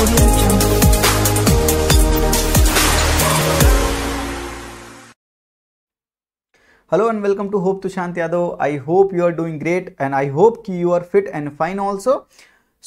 Hello and welcome to hope Tushant Yadav I hope you are doing great and I hope कि you are fit and fine also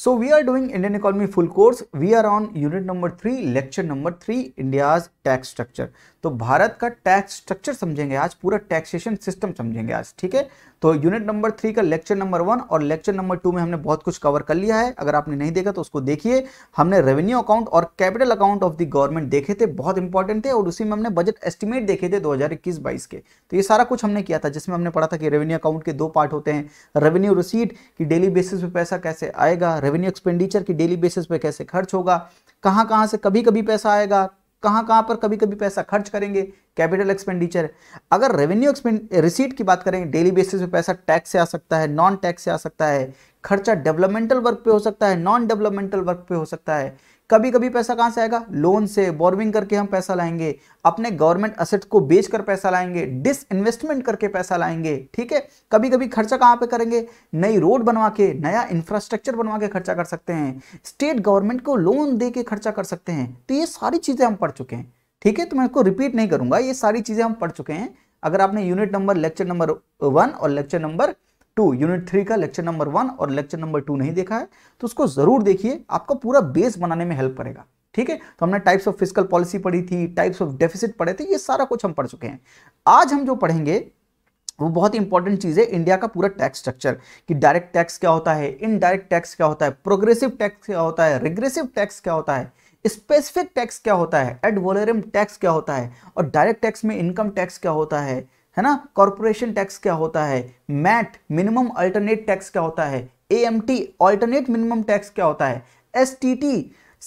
so we are doing Indian economy full course we are on unit number three lecture number three India's tax structure तो भारत का tax structure समझेंगे आज पूरा taxation system समझेंगे आज ठीक है तो यूनिट नंबर थ्री का लेक्चर नंबर वन और लेक्चर नंबर टू में हमने बहुत कुछ कवर कर लिया है अगर आपने नहीं देखा तो उसको देखिए हमने रेवेन्यू अकाउंट और capital account of the government देखे थे बहुत इंपॉर्टेंट थे और उसी में हमने बजट एस्टिमेट देखे थे दो हजार के तो ये सारा कुछ हमने किया था जिसमें हमने पढ़ा था कि रेवेन्यू अकाउंट के दो पार्ट होते हैं रेवेन्यू रिसीट की डेली बेसिस पे पैसा कैसे आएगा रेवेन्यू एक्सपेंडिचर की डेली बेसिस पे कैसे खर्च होगा कहाँ कहाँ से कभी कभी पैसा आएगा कहां कहां पर कभी कभी पैसा खर्च करेंगे कैपिटल एक्सपेंडिचर अगर रेवेन्यू रिसीट की बात करें डेली बेसिस पे पैसा टैक्स से आ सकता है नॉन टैक्स से आ सकता है खर्चा डेवलपमेंटल वर्क पे हो सकता है नॉन डेवलपमेंटल वर्क पे हो सकता है कभी कभी पैसा कहां से आएगा लोन से बोरविंग करके हम पैसा लाएंगे अपने गवर्नमेंट असेट को बेच कर पैसा लाएंगे डिस इन्वेस्टमेंट करके पैसा लाएंगे ठीक है कभी कभी खर्चा कहां पे करेंगे नई रोड बनवा के नया इंफ्रास्ट्रक्चर बनवा के खर्चा कर सकते हैं स्टेट गवर्नमेंट को लोन दे के खर्चा कर सकते हैं तो ये सारी चीज़ें हम पढ़ चुके हैं ठीक है तो मैं इसको रिपीट नहीं करूंगा ये सारी चीज़ें हम पढ़ चुके हैं अगर आपने unit number lecture number one और lecture number two unit three का लेक्चर नंबर वन और लेक्चर नंबर टू नहीं देखा है तो उसको ज़रूर देखिए आपका पूरा बेस बनाने में हेल्प करेगा ठीक है तो हमने टाइप्स ऑफ फिजिकल पॉलिसी पढ़ी थी टाइप्स ऑफ डेफिसिट पढ़े थे ये सारा कुछ हम पढ़ चुके हैं आज हम जो पढ़ेंगे वो बहुत इंपॉर्टेंट चीज़ है इंडिया का पूरा टैक्स स्ट्रक्चर कि डायरेक्ट टैक्स क्या होता है इनडायरेक्ट टैक्स क्या होता है प्रोग्रेसिव टैक्स क्या होता है रिग्रेसिव टैक्स क्या होता है स्पेसिफिक टैक्स क्या होता है एड टैक्स क्या होता है और डायरेक्ट टैक्स में इनकम टैक्स क्या होता है है ना कॉरपोरेशन टैक्स क्या होता है मैट मिनिमम अल्टरनेट टैक्स क्या होता है A M T alternate minimum tax क्या होता है S T T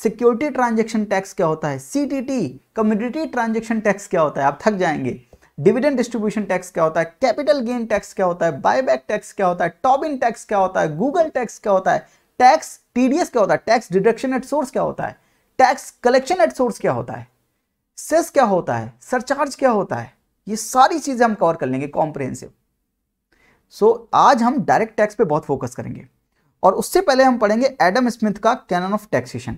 security transaction tax क्या होता है C T T community transaction tax क्या होता है आप थक जाएंगे डिविडेंड डिस्ट्रीब्यूशन टैक्स क्या होता है कैपिटल गेन टैक्स क्या होता है बायबैक टैक्स क्या होता है टॉप इन टैक्स क्या होता है गूगल टैक्स क्या होता है टैक्स टीडीएस क्या होता है टैक्स डिडक्शन एट सोर्स क्या होता है टैक्स कलेक्शन एट सोर्स क्या होता है सेस क्या होता है सरचार्ज क्या होता है ये सारी चीज़ें हम कवर कर लेंगे कॉम्प्रिहेंसिव सो so, आज हम डायरेक्ट टैक्स पे बहुत फोकस करेंगे और उससे पहले हम पढ़ेंगे एडम स्मिथ का कैनन ऑफ टैक्सेशन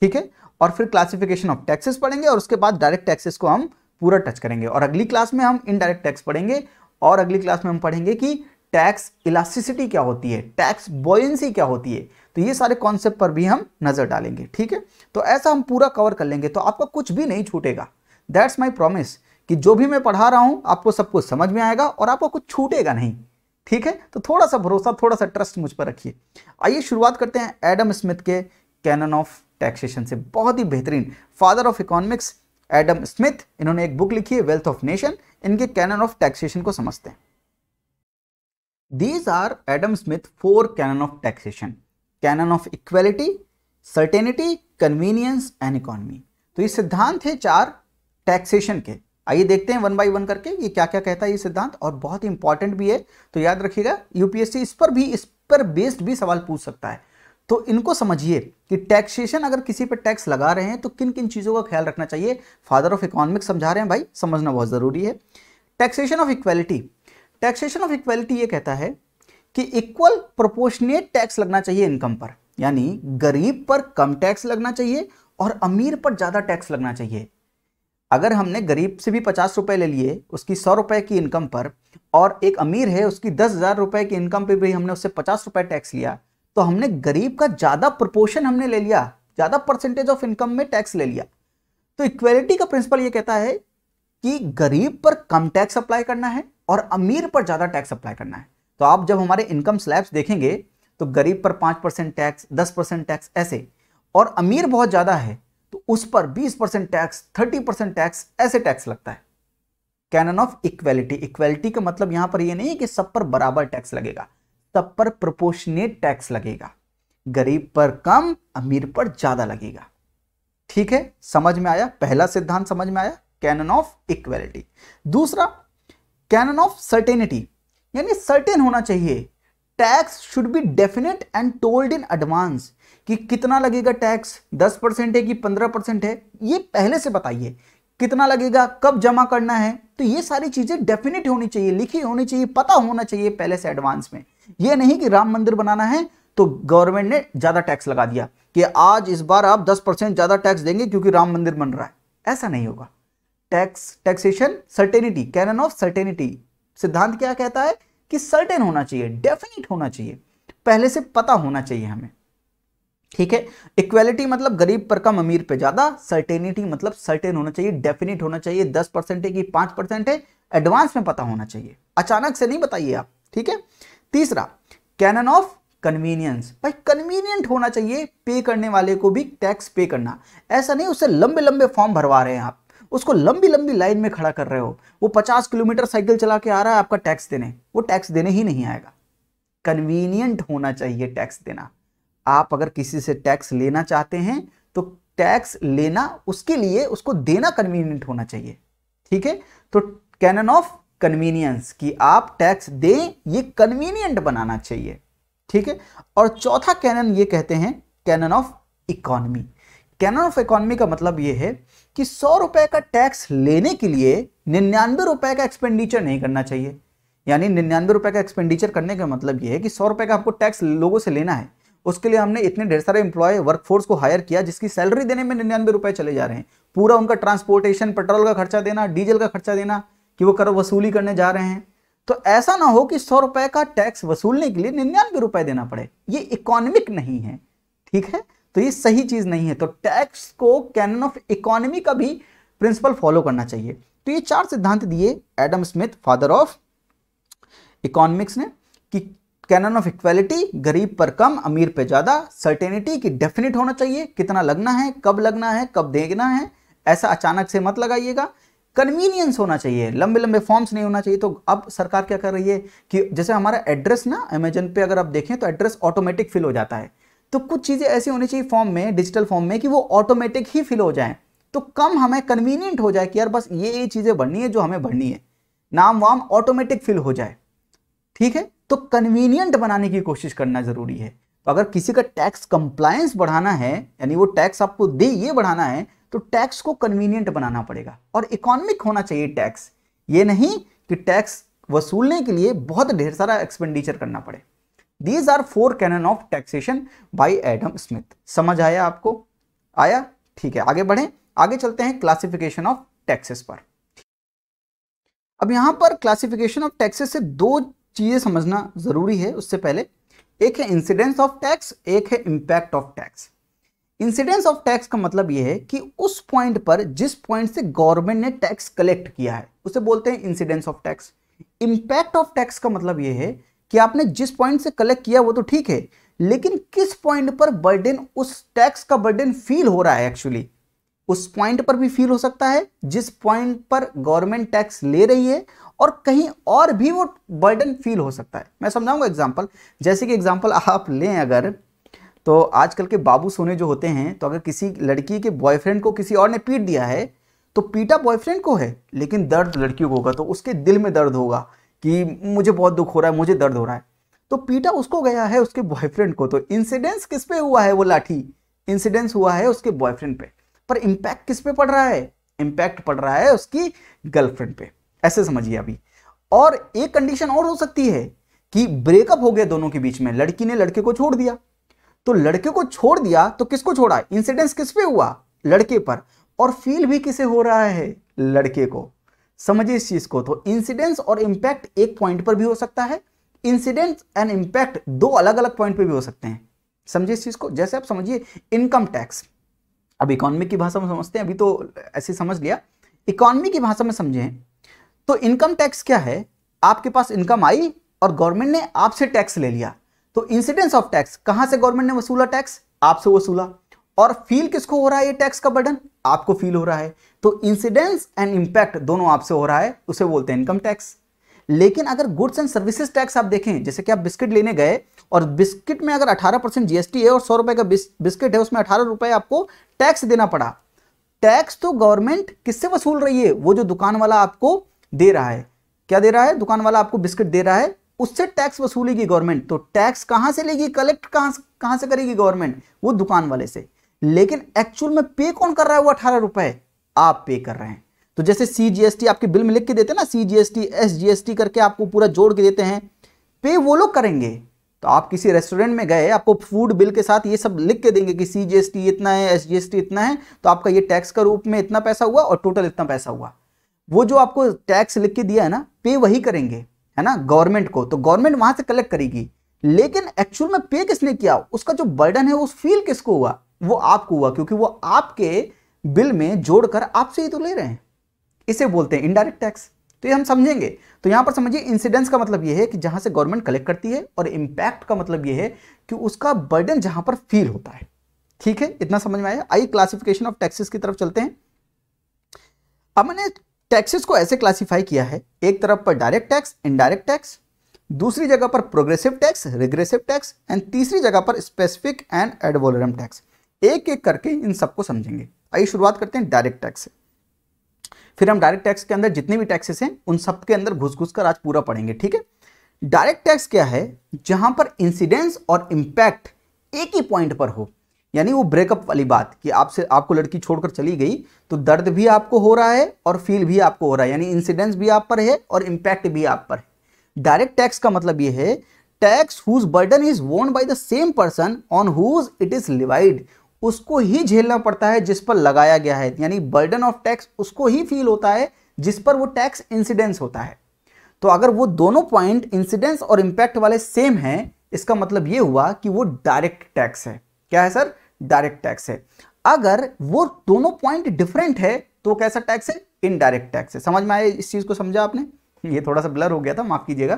ठीक है और फिर क्लासिफिकेशन ऑफ टैक्सेस पढ़ेंगे और उसके बाद डायरेक्ट टैक्सेस को हम पूरा टच करेंगे और अगली क्लास में हम इनडायरेक्ट टैक्स पढ़ेंगे और अगली क्लास में हम पढ़ेंगे कि टैक्स इलास्टिसिटी क्या होती है टैक्स बोयसी क्या होती है तो ये सारे कॉन्सेप्ट पर भी हम नज़र डालेंगे ठीक है तो ऐसा हम पूरा कवर कर लेंगे तो आपका कुछ भी नहीं छूटेगा दैट्स माई प्रोमिस कि जो भी मैं पढ़ा रहा हूं आपको सब कुछ समझ में आएगा और आपको कुछ छूटेगा नहीं ठीक है तो थोड़ा सा भरोसा थोड़ा सा ट्रस्ट मुझ पर रखिए आइए शुरुआत करते हैं एडम स्मिथ के कैनन ऑफ टैक्सेशन से बहुत ही बेहतरीन father of economics Adam Smith इन्होंने एक बुक लिखी है वेल्थ ऑफ नेशन इनके कैनन ऑफ टैक्सेशन को समझते हैं these are Adam Smith four canon of taxation canon of equality certainty convenience and economy तो ये सिद्धांत है चार टैक्सेशन के आइए देखते हैं वन बाई वन करके ये क्या क्या कहता है ये सिद्धांत और बहुत ही इंपॉर्टेंट भी है तो याद रखिएगा यूपीएससी इस पर भी इस पर बेस्ड भी सवाल पूछ सकता है तो इनको समझिए कि टैक्सेशन अगर किसी पर टैक्स लगा रहे हैं तो किन किन चीज़ों का ख्याल रखना चाहिए फादर ऑफ इकोनॉमिक समझा रहे हैं भाई समझना बहुत ज़रूरी है taxation of equality taxation of equality ये कहता है कि इक्वल प्रोपोर्शनेट टैक्स लगना चाहिए इनकम पर यानी गरीब पर कम टैक्स लगना चाहिए और अमीर पर ज़्यादा टैक्स लगना चाहिए अगर हमने गरीब से भी पचास रुपए ले लिए उसकी सौ रुपए की इनकम पर और एक अमीर है उसकी दस हज़ार रुपए की इनकम पर भी हमने उससे पचास रुपए टैक्स लिया तो हमने गरीब का ज़्यादा प्रपोर्शन हमने ले लिया ज़्यादा परसेंटेज ऑफ इनकम में टैक्स ले लिया तो इक्वेलिटी का प्रिंसिपल यह कहता है कि गरीब पर कम टैक्स अप्लाई करना है और अमीर पर ज़्यादा टैक्स अप्लाई करना है तो आप जब हमारे इनकम स्लैब्स देखेंगे तो गरीब पर पांच परसेंट टैक्स दस परसेंट टैक्स ऐसे और अमीर बहुत ज़्यादा है उस पर 20 परसेंट टैक्स 30 परसेंट टैक्स ऐसे टैक्स लगता है कैनन ऑफ इक्वेलिटी इक्वेलिटी का मतलब यहां पर यह नहीं है कि सब पर बराबर टैक्स लगेगा सब पर प्रोपोर्शनेट टैक्स लगेगा गरीब पर कम अमीर पर ज्यादा लगेगा ठीक है समझ में आया पहला सिद्धांत समझ में आया कैनन ऑफ इक्वेलिटी दूसरा कैनन ऑफ सर्टेनिटी यानी सर्टेन होना चाहिए tax should be definite and told in advance कि कितना लगेगा टैक्स दस परसेंट है कि पंद्रह परसेंट है ये पहले से बताइए कितना लगेगा कब जमा करना है तो ये सारी चीज़ें डेफिनेट होनी चाहिए लिखी होनी चाहिए पता होना चाहिए पहले से एडवांस में ये नहीं कि राम मंदिर बनाना है तो गवर्नमेंट ने ज़्यादा टैक्स लगा दिया कि आज इस बार आप 10 परसेंट ज़्यादा टैक्स देंगे क्योंकि राम मंदिर बन रहा है ऐसा नहीं होगा tax taxation certainty canon of certainty सिद्धांत क्या कहता है कि सर्टेन होना चाहिए डेफिनेट होना चाहिए पहले से पता होना चाहिए हमें ठीक है इक्वेलिटी मतलब गरीब पर कम अमीर पे ज्यादा सर्टेनिटी मतलब सर्टेन होना चाहिए डेफिनेट होना चाहिए दस परसेंट है कि पांच परसेंट है एडवांस में पता होना चाहिए अचानक से नहीं बताइए आप ठीक है तीसरा कैनन ऑफ कन्वीनियंस भाई कन्वीनियंट होना चाहिए पे करने वाले को भी टैक्स पे करना ऐसा नहीं उससे लंबे लंबे फॉर्म भरवा रहे हैं आप उसको लंबी लंबी लाइन में खड़ा कर रहे हो वो पचास किलोमीटर साइकिल चला के आ रहा है आपका टैक्स देने वो टैक्स देने ही नहीं आएगा कन्वीनियंट होना चाहिए टैक्स देना आप अगर किसी से टैक्स लेना चाहते हैं तो टैक्स लेना उसके लिए उसको देना कन्वीनियंट होना चाहिए ठीक है तो कैनन ऑफ कन्वीनियंस कि आप टैक्स दें ये कन्वीनियंट बनाना चाहिए ठीक है और चौथा कैनन ये कहते हैं canon of economy canon of economy का मतलब ये है कि सौ रुपए का टैक्स लेने के लिए निन्यानवे रुपए का एक्सपेंडिचर नहीं करना चाहिए यानी निन्यानवे रुपए का एक्सपेंडिचर करने का मतलब ये है कि सौ रुपए का आपको टैक्स लोगों से लेना है उसके लिए हमने इतने ढेर सारे एम्प्लॉय वर्कफोर्स को हायर किया जिसकी सैलरी देने में निन्यानवे रुपए चले जा रहे हैं पूरा उनका ट्रांसपोर्टेशन पेट्रोल का खर्चा देना डीजल का खर्चा देना कि वो कर वसूली करने जा रहे हैं तो ऐसा ना हो कि सौ रुपए का टैक्स वसूलने के लिए निन्यानवे रुपए देना पड़े ये इकोनॉमिक नहीं है ठीक है तो ये सही चीज़ नहीं है तो टैक्स को कैनन ऑफ इकोनॉमी का भी प्रिंसिपल फॉलो करना चाहिए तो ये चार सिद्धांत दिए Adam Smith father of economics ने कैनन ऑफ इक्वालिटी गरीब पर कम अमीर पे ज़्यादा सर्टेनिटी की डेफिनेट होना चाहिए कितना लगना है कब लगना है कब देखना है ऐसा अचानक से मत लगाइएगा कन्वीनियंस होना चाहिए लंबे लंबे फॉर्म्स नहीं होना चाहिए तो अब सरकार क्या कर रही है कि जैसे हमारा एड्रेस ना अमेजन पे अगर आप देखें तो एड्रेस ऑटोमेटिक फिल हो जाता है तो कुछ चीज़ें ऐसी होनी चाहिए फॉर्म में डिजिटल फॉर्म में कि वो ऑटोमेटिक ही फिल हो जाए तो कम हमें कन्वीनियंट हो जाए कि यार बस ये ये चीज़ें भरनी है जो हमें भरनी है नाम वाम ऑटोमेटिक फिल हो जाए ठीक है तो कन्वीनियंट बनाने की कोशिश करना ज़रूरी है तो अगर किसी का टैक्स कंप्लायंस बढ़ाना है यानी वो टैक्स आपको दे ये बढ़ाना है तो टैक्स को कन्वीनियंट बनाना पड़ेगा और इकोनॉमिक होना चाहिए टैक्स ये नहीं कि टैक्स वसूलने के लिए बहुत ढेर सारा एक्सपेंडिचर करना पड़े these are four canon of taxation by Adam Smith समझ आया आपको आया ठीक है आगे बढ़े आगे चलते हैं क्लासिफिकेशन ऑफ टैक्सेस पर अब यहां पर क्लासिफिकेशन ऑफ टैक्सेस से दो चीज़ें समझना ज़रूरी है उससे पहले एक है इंसिडेंस ऑफ टैक्स एक है impact of tax incidence of tax का मतलब यह है कि उस पॉइंट पर जिस पॉइंट से गवर्नमेंट ने टैक्स कलेक्ट किया है उसे बोलते हैं incidence of tax impact of tax का मतलब यह है कि आपने जिस पॉइंट से कलेक्ट किया वो तो ठीक है लेकिन किस पॉइंट पर बर्डन उस टैक्स का बर्डन फील हो रहा है एक्चुअली उस पॉइंट पर भी फील हो सकता है जिस पॉइंट पर गवर्नमेंट टैक्स ले रही है और कहीं और भी वो बर्डन फील हो सकता है मैं समझाऊंगा एग्जाम्पल जैसे कि एग्जाम्पल आप लें अगर तो आजकल के बाबू सोने जो होते हैं तो अगर किसी लड़की के बॉयफ्रेंड को किसी और ने पीट दिया है तो पीटा बॉयफ्रेंड को है लेकिन दर्द लड़की को होगा तो उसके दिल में दर्द होगा कि मुझे बहुत दुख हो रहा है मुझे दर्द हो रहा है तो पीटा उसको गया है उसके बॉयफ्रेंड को तो इंसिडेंस किस पे हुआ है वो लाठी इंसिडेंस हुआ है उसके बॉयफ्रेंड पे पर इंपैक्ट किस पे पड़ रहा है इंपैक्ट पड़ रहा है उसकी गर्लफ्रेंड पे ऐसे समझिए अभी और एक कंडीशन और हो सकती है कि ब्रेकअप हो गया दोनों के बीच में लड़की ने लड़के को छोड़ दिया तो लड़के को छोड़ दिया तो किसको छोड़ा इंसिडेंस किस पे हुआ लड़के पर और फील भी किसे हो रहा है लड़के को समझिए इस चीज को तो इंसिडेंस और इंपैक्ट एक पॉइंट पर भी हो सकता है इंसिडेंट एंड इंपैक्ट दो अलग अलग पॉइंट पे भी हो सकते हैं समझिए इस चीज को जैसे आप समझिए इनकम टैक्स अब इकोनॉमिक की भाषा में समझते हैं अभी तो ऐसे समझ लिया इकोनॉमी की भाषा में समझे तो इनकम टैक्स क्या है आपके पास इनकम आई और गवर्नमेंट ने आपसे टैक्स ले लिया तो इंसिडेंस ऑफ टैक्स कहां से गवर्नमेंट ने वसूला टैक्स आपसे वसूला और फील किसको हो रहा है ये टैक्स का बर्डन आपको फील हो रहा है तो इंसिडेंस एंड इंपैक्ट दोनों आपसे हो रहा है उसे बोलते हैं इनकम टैक्स लेकिन अगर गुड्स एंड सर्विसेज टैक्स आप देखें जैसे कि आप बिस्किट लेने गए और बिस्किट में अगर अठारह परसेंट जीएसटी है और सौ रुपए का बिस्किट है उसमें अठारह रुपए आपको टैक्स देना पड़ा टैक्स तो गवर्नमेंट किससे वसूल रही है वो जो दुकान वाला आपको दे रहा है क्या दे रहा है दुकान वाला आपको बिस्किट दे रहा है उससे टैक्स वसूलेगी गवर्नमेंट तो टैक्स कहां से लेगी कलेक्ट कहां से कहां से करेगी गवर्नमेंट वो दुकान वाले से लेकिन एक्चुअल में पे कौन कर रहा है वो अठारह रुपए आप पे कर रहे हैं तो जैसे सीजीएसटी आपके बिल में लिख के देते हैं ना सीजीएसटी एसजीएसटी करके आपको पूरा जोड़ के देते हैं पे वो लोग करेंगे तो आप किसी रेस्टोरेंट में गए आपको फूड बिल के साथ ये सब लिख के देंगे कि सी जी एस टी इतना है एस जी एस टी इतना है तो आपका ये टैक्स का रूप में इतना पैसा हुआ और टोटल इतना पैसा हुआ वो जो आपको टैक्स लिख के दिया है ना पे वही करेंगे है ना गवर्नमेंट को तो गवर्नमेंट वहां से कलेक्ट करेगी लेकिन एक्चुअल में पे किसने किया उसका जो बर्डन है वो फील किसको हुआ वो आपको हुआ क्योंकि वो आपके बिल में जोड़कर आपसे ही तो ले रहे हैं इसे बोलते हैं इनडायरेक्ट टैक्स तो ये हम समझेंगे तो यहाँ पर समझिए इंसिडेंस का मतलब ये है कि जहाँ से गवर्नमेंट कलेक्ट करती है और इम्पैक्ट का मतलब ये है कि उसका बर्डन जहाँ पर फील होता है ठीक है इतना समझ में आया आई क्लासिफिकेशन ऑफ टैक्सेस की तरफ चलते हैं अब मैंने टैक्सेस को ऐसे क्लासिफाई किया है एक तरफ पर डायरेक्ट टैक्स इनडायरेक्ट टैक्स दूसरी जगह पर progressive tax regressive tax and तीसरी जगह पर स्पेसिफिक एंड एडवोलरम टैक्स एक एक करके इन सबको समझेंगे आइए शुरुआत करते हैं डायरेक्ट टैक्स से फिर हम डायरेक्ट टैक्स के अंदर जितने भी टैक्सेस हैं उन सब के अंदर घुस घुस कर आज पूरा पढ़ेंगे ठीक है डायरेक्ट टैक्स क्या है जहां पर इंसिडेंस और इम्पैक्ट एक ही पॉइंट पर हो यानी वो ब्रेकअप वाली बात कि आपसे आपको लड़की छोड़कर चली गई तो दर्द भी आपको हो रहा है और फील भी आपको हो रहा है यानी इंसिडेंस भी आप पर है और इम्पैक्ट भी आप पर है डायरेक्ट टैक्स का मतलब ये है टैक्स हुज बर्डन इज वोन by the same person on whom it is levied उसको ही झेलना पड़ता है जिस पर लगाया गया है यानी बर्डन ऑफ टैक्स उसको ही फील होता है जिस पर वो टैक्स इंसिडेंस होता है तो अगर वो दोनों पॉइंट इंसिडेंस और इंपैक्ट वाले सेम हैं इसका मतलब ये हुआ कि वो डायरेक्ट टैक्स है क्या है सर डायरेक्ट टैक्स है अगर वो दोनों पॉइंट डिफरेंट है तो कैसा टैक्स है इनडायरेक्ट टैक्स है समझ में आया इस चीज़ को समझा आपने ये थोड़ा सा ब्लर हो गया था माफ कीजिएगा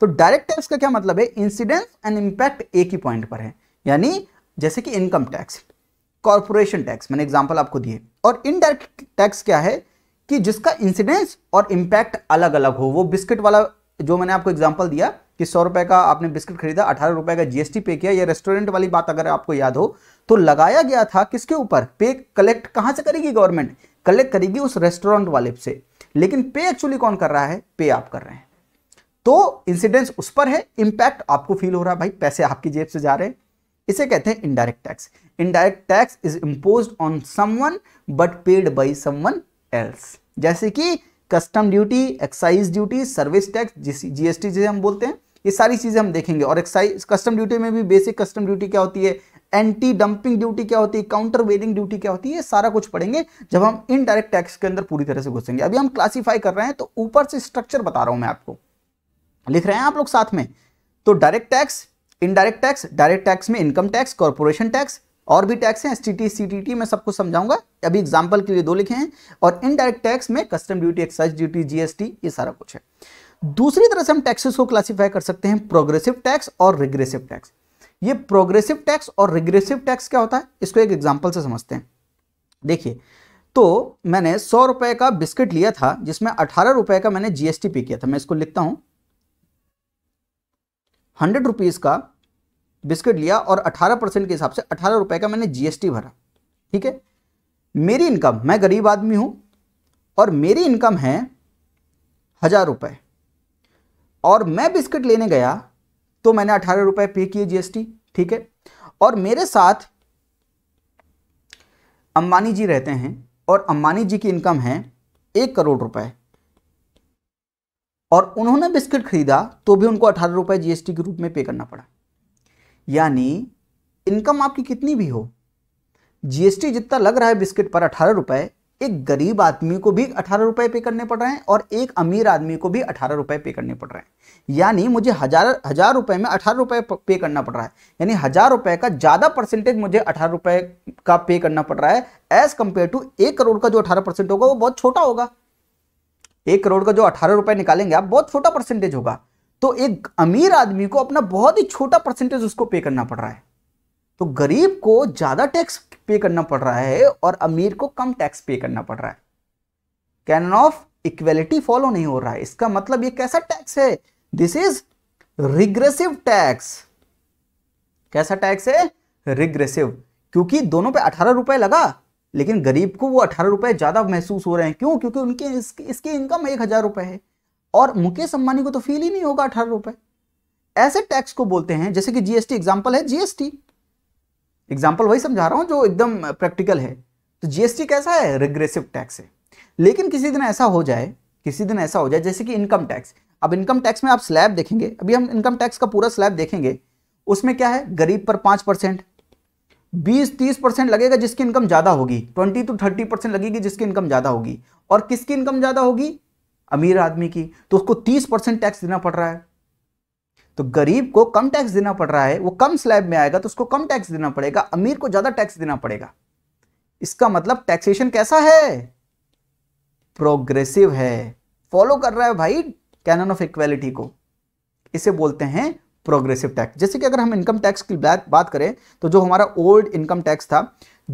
तो डायरेक्ट टैक्स का क्या मतलब है इंसिडेंस एंड इंपैक्ट एक ही पॉइंट पर है यानी जैसे कि इनकम टैक्स कॉरपोरेशन टैक्स मैंने एग्जाम्पल आपको दिए और इनडायरेक्ट टैक्स क्या है कि जिसका इंसिडेंस और इम्पैक्ट अलग अलग हो वो बिस्किट वाला जो मैंने आपको एग्जाम्पल दिया कि सौ रुपए का आपने बिस्किट खरीदा अठारह रुपए का जीएसटी पे किया या रेस्टोरेंट वाली बात अगर आपको याद हो तो लगाया गया था किसके ऊपर पे कलेक्ट कहां से करेगी गवर्नमेंट कलेक्ट करेगी उस रेस्टोरेंट वाले से लेकिन पे एक्चुअली कौन कर रहा है पे आप कर रहे हैं तो इंसिडेंस उस पर है इंपैक्ट आपको फील हो रहा है भाई पैसे आपकी जेब से जा रहे हैं इसे कहते हैं indirect tax indirect tax is imposed on someone but paid by someone else जैसे कि custom duty excise duty service tax GST जिसे हम बोलते हैं ये सारी चीज़ें हम देखेंगे और एक्साइज कस्टम ड्यूटी में भी बेसिक कस्टम ड्यूटी क्या होती है एंटी डंपिंग ड्यूटी क्या होती है काउंटर वेलिंग ड्यूटी क्या होती है सारा कुछ पढ़ेंगे जब हम इनडायरेक्ट टैक्स के अंदर पूरी तरह से घुसेंगे अभी हम क्लासीफाई कर रहे हैं तो ऊपर से स्ट्रक्चर बता रहा हूं मैं आपको लिख रहे हैं आप लोग साथ में तो direct tax indirect tax direct tax में इनकम टैक्स कॉर्पोरेशन टैक्स और भी टैक्स हैं एसटीटी सीटीटी मैं सबको समझाऊंगा अभी एग्जांपल के लिए दो लिखे हैं और इनडायरेक्ट टैक्स में custom duty excise duty GST ये सारा कुछ है दूसरी तरह से हम टैक्सेस को क्लासीफाई कर सकते हैं प्रोग्रेसिव टैक्स और रिग्रेसिव टैक्स ये प्रोग्रेसिव टैक्स और रिग्रेसिव टैक्स क्या होता है इसको एक एग्जाम्पल से समझते हैं देखिए तो मैंने सौ रुपए का बिस्किट लिया था जिसमें अठारह रुपए का मैंने जीएसटी पे किया था मैं इसको लिखता हूं हंड्रेड रुपीज का बिस्किट लिया और 18 परसेंट के हिसाब से अठारह रुपये का मैंने जीएसटी भरा ठीक है मेरी इनकम मैं गरीब आदमी हूँ और मेरी इनकम है हज़ार रुपये और मैं बिस्किट लेने गया तो मैंने अठारह रुपये पे किए जीएसटी ठीक है और मेरे साथ अंबानी जी रहते हैं और अंबानी जी की इनकम है एक करोड़ रुपए और उन्होंने बिस्किट खरीदा तो भी उनको अठारह रुपए जीएसटी के रूप में पे करना पड़ा यानी इनकम आपकी कितनी भी हो जीएसटी जितना लग रहा है बिस्किट पर अठारह रुपए एक गरीब आदमी को भी अठारह रुपए पे करने पड़ रहे हैं और एक अमीर आदमी को भी अठारह रुपए पे करने पड़ रहे हैं यानी मुझे हजार हजार रुपए में अठारह रुपए पे करना पड़ रहा है यानी हजार रुपए का ज़्यादा परसेंटेज मुझे अठारह रुपए का पे करना पड़ रहा है एज कंपेयर टू एक करोड़ का जो अठारह परसेंट होगा वो बहुत छोटा होगा एक करोड़ का जो अठारह निकालेंगे आप बहुत छोटा परसेंटेज होगा तो एक अमीर आदमी को अपना बहुत ही छोटा परसेंटेज उसको पे करना पड़ रहा है तो गरीब को ज़्यादा टैक्स पे करना पड़ रहा है और अमीर को कम टैक्स पे करना पड़ रहा है कैन ऑफ इक्वेलिटी फॉलो नहीं हो रहा है इसका मतलब ये कैसा टैक्स है दिस इज रिग्रेसिव टैक्स कैसा टैक्स है रिग्रेसिव क्योंकि दोनों पे अठारह रुपए लगा लेकिन गरीब को वो अठारह रुपए ज़्यादा महसूस हो रहे हैं क्यों क्योंकि उनकी इसकी, इनकम एक हज़ार रुपए है और मुकेश अंबानी को तो फील ही नहीं होगा अठारह रुपए ऐसे टैक्स को बोलते हैं जैसे कि जीएसटी एग्जाम्पल है जीएसटी एग्जाम्पल वही समझा रहा हूं जो एकदम प्रैक्टिकल है तो जीएसटी कैसा है रिग्रेसिव टैक्स है लेकिन किसी दिन ऐसा हो जाए किसी दिन ऐसा हो जाए जैसे कि इनकम टैक्स अब इनकम टैक्स में आप स्लैब देखेंगे अभी हम इनकम टैक्स का पूरा स्लैब देखेंगे उसमें क्या है गरीब पर पांच परसेंट बीस तीस परसेंट लगेगा जिसकी इनकम ज़्यादा होगी ट्वेंटी टू थर्टी परसेंट लगेगी जिसकी इनकम ज़्यादा होगी और किसकी इनकम ज़्यादा होगी अमीर आदमी की तो उसको तीस परसेंट टैक्स देना पड़ रहा है तो गरीब को कम टैक्स देना पड़ रहा है वो कम स्लैब में आएगा तो उसको कम टैक्स देना पड़ेगा अमीर को ज़्यादा टैक्स देना पड़ेगा इसका मतलब टैक्सेशन कैसा है प्रोग्रेसिव है फॉलो कर रहा है भाई कैन ऑफ इक्वेलिटी को इसे बोलते हैं प्रोग्रेसिव टैक्स जैसे कि अगर हम इनकम टैक्स की बात करें तो जो हमारा ओल्ड इनकम टैक्स था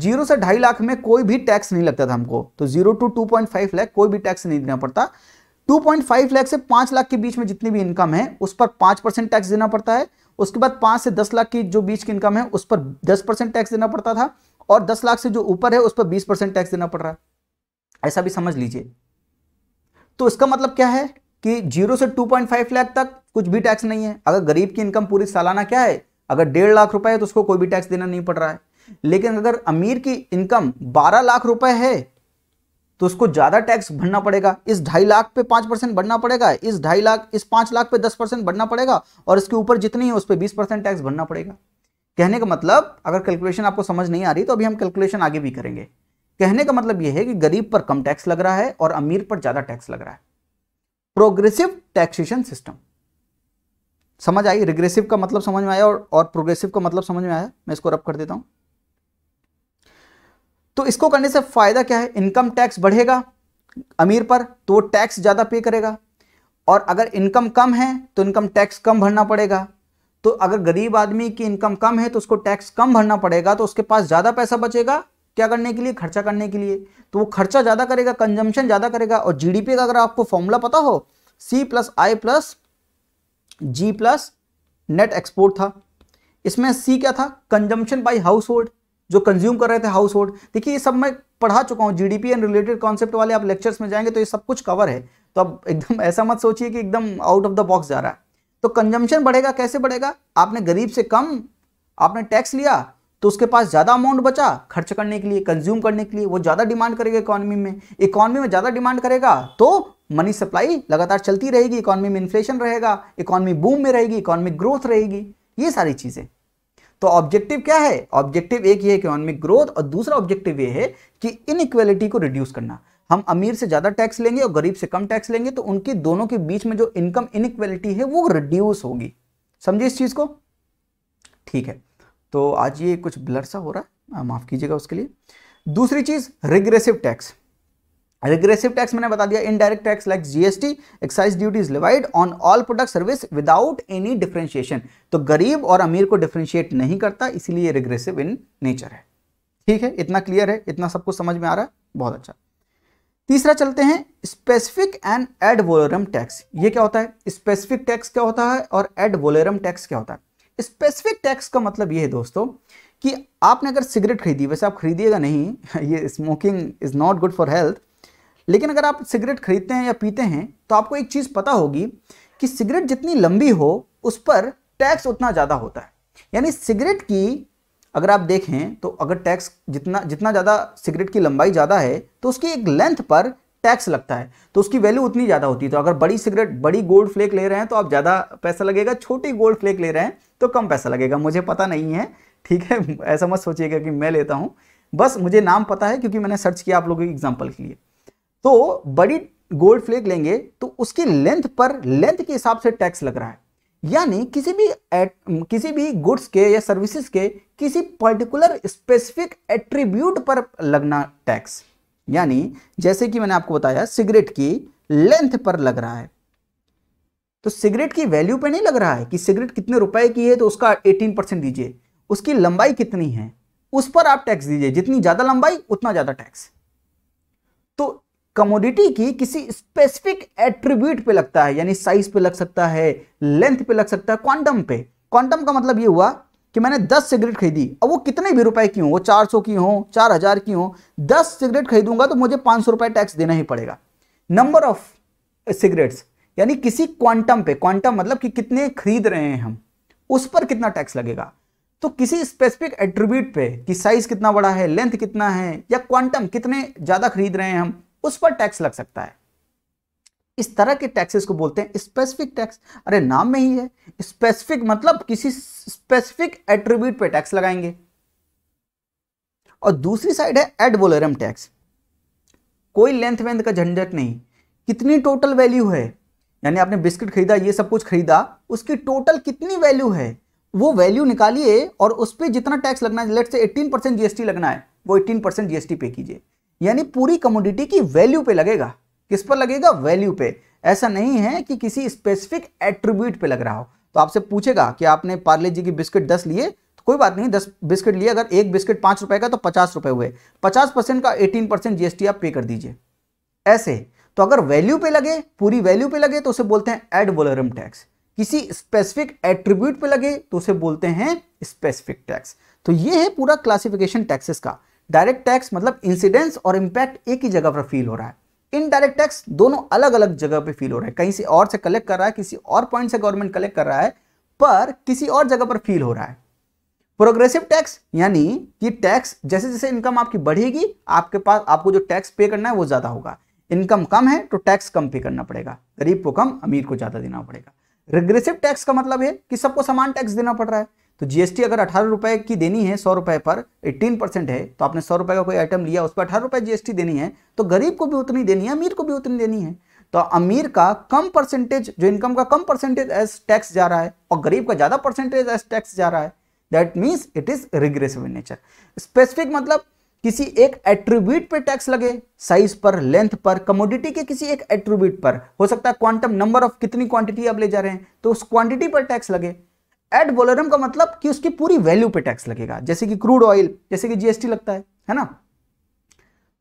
जीरो से ढाई लाख में कोई भी टैक्स नहीं लगता था हमको तो zero to two point five lakh कोई भी टैक्स नहीं देना पड़ता 2.5 लाख से 5 लाख के बीच में जितनी भी इनकम है उस पर 5 परसेंट टैक्स देना पड़ता है उसके बाद 5 से 10 लाख की जो बीच की इनकम है उस पर 10 परसेंट टैक्स देना पड़ता था और 10 लाख से जो ऊपर है उस पर 20 परसेंट टैक्स देना पड़ रहा है ऐसा भी समझ लीजिए तो इसका मतलब क्या है कि जीरो से फाइव लाख तक कुछ भी टैक्स नहीं है अगर गरीब की इनकम पूरी सालाना क्या है अगर डेढ़ लाख रुपए है तो उसको कोई भी टैक्स देना नहीं पड़ रहा है लेकिन अगर अमीर की इनकम बारह लाख रुपए है तो उसको ज़्यादा टैक्स भरना पड़ेगा इस ढाई लाख पे पांच परसेंट बढ़ना पड़ेगा इस ढाई लाख इस पांच लाख पे दस परसेंट बढ़ना पड़ेगा और इसके ऊपर जितनी है उस पर बीस परसेंट टैक्स भरना पड़ेगा कहने का मतलब अगर कैलकुलेशन आपको समझ नहीं आ रही तो अभी हम कैलकुलेशन आगे भी करेंगे कहने का मतलब यह है कि गरीब पर कम टैक्स लग रहा है और अमीर पर ज़्यादा टैक्स लग रहा है प्रोग्रेसिव टैक्सेशन सिस्टम समझ आई रिग्रेसिव का मतलब समझ में आया और, और प्रोग्रेसिव का मतलब समझ में आया मैं इसको रब कर देता हूं तो इसको करने से फ़ायदा क्या है इनकम टैक्स बढ़ेगा अमीर पर तो वो टैक्स ज़्यादा पे करेगा और अगर इनकम कम है तो इनकम टैक्स कम भरना पड़ेगा तो अगर गरीब आदमी की इनकम कम है तो उसको टैक्स कम भरना पड़ेगा तो उसके पास ज़्यादा पैसा बचेगा क्या करने के लिए खर्चा करने के लिए तो वो खर्चा ज़्यादा करेगा कंजम्पशन ज़्यादा करेगा और जीडीपी का अगर आपको फॉर्मूला पता हो C plus I plus G plus net export था इसमें सी क्या था कंजम्पशन बाई हाउस होल्ड जो कंज्यूम कर रहे थे हाउस होल्ड देखिए ये सब मैं पढ़ा चुका हूँ जी एंड रिलेटेड कॉन्सेप्ट वाले आप लेक्चर्स में जाएंगे तो ये सब कुछ कवर है तो अब एकदम ऐसा मत सोचिए कि एकदम आउट ऑफ द बॉक्स जा रहा है तो कंजम्पशन बढ़ेगा कैसे बढ़ेगा आपने गरीब से कम आपने टैक्स लिया तो उसके पास ज़्यादा अमाउंट बचा खर्च करने के लिए कंज्यूम करने के लिए वो ज़्यादा डिमांड करेगा इकॉनमी में इकॉनमी में ज़्यादा डिमांड करेगा तो मनी सप्लाई लगातार चलती रहेगी इकॉनमी में इन्फ्लेशन रहेगा इकॉनमी बूम में रहेगी इकॉनमिक ग्रोथ रहेगी ये सारी चीज़ें तो ऑब्जेक्टिव क्या है ऑब्जेक्टिव एक ये इकोनॉमिक ग्रोथ और दूसरा ऑब्जेक्टिव ये है कि इन को रिड्यूस करना हम अमीर से ज़्यादा टैक्स लेंगे और गरीब से कम टैक्स लेंगे तो उनके दोनों के बीच में जो इनकम इनइक्वेलिटी है वो रिड्यूस होगी समझे इस चीज़ को ठीक है तो आज ये कुछ ब्लर सा हो रहा है माफ़ कीजिएगा उसके लिए दूसरी चीज़ रिग्रेसिव टैक्स रिग्रेसिव टैक्स मैंने बता दिया indirect tax like GST excise duty levied on all product service without any differentiation तो गरीब और अमीर को डिफ्रेंशिएट नहीं करता इसीलिए रिग्रेसिव इन नेचर है ठीक है इतना क्लियर है इतना सब कुछ समझ में आ रहा है बहुत अच्छा तीसरा चलते हैं specific and ad valorem tax ये क्या होता है स्पेसिफिक टैक्स क्या होता है और एड वोलोरम टैक्स क्या होता है स्पेसिफिक टैक्स का मतलब ये है दोस्तों कि आपने अगर सिगरेट खरीदी वैसे आप खरीदिएगा नहीं ये smoking is not good for health लेकिन अगर आप सिगरेट खरीदते हैं या पीते हैं तो आपको एक चीज़ पता होगी कि सिगरेट जितनी लंबी हो उस पर टैक्स उतना ज़्यादा होता है यानी सिगरेट की अगर आप देखें तो अगर टैक्स जितना जितना ज़्यादा सिगरेट की लंबाई ज़्यादा है तो उसकी एक लेंथ पर टैक्स लगता है तो उसकी वैल्यू उतनी ज़्यादा होती है तो अगर बड़ी सिगरेट बड़ी गोल्ड फ्लेक ले रहे हैं तो आप ज़्यादा पैसा लगेगा छोटी गोल्ड फ्लेक ले रहे हैं तो कम पैसा लगेगा मुझे पता नहीं है ठीक है ऐसा मत सोचिएगा कि मैं लेता हूँ बस मुझे नाम पता है क्योंकि मैंने सर्च किया आप लोगों के एग्जाम्पल के लिए तो बड़ी गोल्ड फ्लेक लेंगे तो उसकी लेंथ पर लेंथ के हिसाब से टैक्स लग रहा है यानी किसी भी एट, किसी भी गुड्स के या सर्विसेज के किसी पर्टिकुलर स्पेसिफिक एट्रीब्यूट पर लगना टैक्स यानी जैसे कि मैंने आपको बताया सिगरेट की लेंथ पर लग रहा है तो सिगरेट की वैल्यू पे नहीं लग रहा है कि सिगरेट कितने रुपए की है तो उसका 18 परसेंट दीजिए उसकी लंबाई कितनी है उस पर आप टैक्स दीजिए जितनी ज़्यादा लंबाई उतना ज़्यादा टैक्स कमोडिटी की किसी स्पेसिफिक एट्रीब्यूट पे लगता है यानी साइज पे लग सकता है लेंथ पे लग सकता है क्वांटम पे क्वांटम का मतलब ये हुआ कि मैंने 10 सिगरेट खरीदी अब वो कितने भी रुपए की हो वो 400 की हों 4000 की हो 10 सिगरेट खरीदूंगा तो मुझे 500 रुपए टैक्स देना ही पड़ेगा नंबर ऑफ सिगरेट्स यानी किसी क्वांटम पे क्वांटम मतलब कि कितने खरीद रहे हैं हम उस पर कितना टैक्स लगेगा तो किसी स्पेसिफिक एट्रीब्यूट पे कि साइज कितना बड़ा है लेंथ कितना है या क्वांटम कितने ज़्यादा खरीद रहे हैं हम उस पर टैक्स लग सकता है इस तरह के टैक्सेस को बोलते हैं स्पेसिफिक टैक्स अरे नाम में ही है स्पेसिफिक मतलब किसी स्पेसिफिक एट्रीब्यूट पे टैक्स लगाएंगे और दूसरी साइड है एड वोलेरम टैक्स कोई लेंथ वेंथ का झंझट नहीं कितनी टोटल वैल्यू है यानी आपने बिस्किट खरीदा ये सब कुछ खरीदा उसकी टोटल कितनी वैल्यू है वो वैल्यू निकालिए और उस पर जितना टैक्स लगना है लेट से 18 परसेंट जीएसटी लगना है वो 18 परसेंट जीएसटी पे कीजिए यानी पूरी कमोडिटी की वैल्यू पे लगेगा किस पर लगेगा वैल्यू पे ऐसा नहीं है कि किसी स्पेसिफिक एट्रीब्यूट पे लग रहा हो तो आपसे पूछेगा कि आपने पार्ले जी की बिस्किट दस लिए तो कोई बात नहीं दस बिस्किट लिए अगर एक बिस्किट पांच रुपए का तो पचास रुपए हुए पचास परसेंट का एटीन परसेंट जीएसटी आप पे कर दीजिए ऐसे तो अगर वैल्यू पे लगे पूरी वैल्यू पे लगे तो उसे बोलते हैं एड वोलरम टैक्स किसी स्पेसिफिक एट्रीब्यूट पे लगे तो उसे बोलते हैं स्पेसिफिक टैक्स तो ये है पूरा क्लासिफिकेशन टैक्सेस का डायरेक्ट टैक्स मतलब इंसिडेंस और इम्पैक्ट एक ही जगह पर फील हो रहा है इनडायरेक्ट टैक्स दोनों अलग अलग जगह पर फील हो रहा है कहीं से और से कलेक्ट कर रहा है किसी और पॉइंट से गवर्नमेंट कलेक्ट कर रहा है पर किसी और जगह पर फील हो रहा है प्रोग्रेसिव टैक्स यानी कि टैक्स जैसे जैसे इनकम आपकी बढ़ेगी आपके पास आपको जो टैक्स पे करना है वो ज़्यादा होगा इनकम कम है तो टैक्स कम पे करना पड़ेगा गरीब को कम अमीर को ज़्यादा देना पड़ेगा रिग्रेसिव टैक्स का मतलब है कि सबको समान टैक्स देना पड़ रहा है तो जीएसटी अगर अठारह रुपए की देनी है सौ रुपए पर एटीन परसेंट है तो आपने सौ रुपए का कोई आइटम लिया उस पर अठारह रुपए जीएसटी देनी है तो गरीब को भी उतनी देनी है अमीर को भी उतनी देनी है तो अमीर का कम परसेंटेज जो इनकम का कम परसेंटेज एज टैक्स जा रहा है और गरीब का ज़्यादा परसेंटेज एज टैक्स जा रहा है that means it is regressive in nature specific मतलब किसी एक एट्रीब्यूट पे टैक्स लगे साइज पर लेंथ पर कमोडिटी के किसी एक एट्रीब्यूट पर हो सकता है क्वांटम नंबर ऑफ कितनी क्वांटिटी आप ले जा रहे हैं तो उस क्वांटिटी पर टैक्स लगे एट वोलोरम का मतलब कि उसकी पूरी वैल्यू पे टैक्स लगेगा जैसे कि क्रूड ऑयल जैसे कि जीएसटी लगता है है ना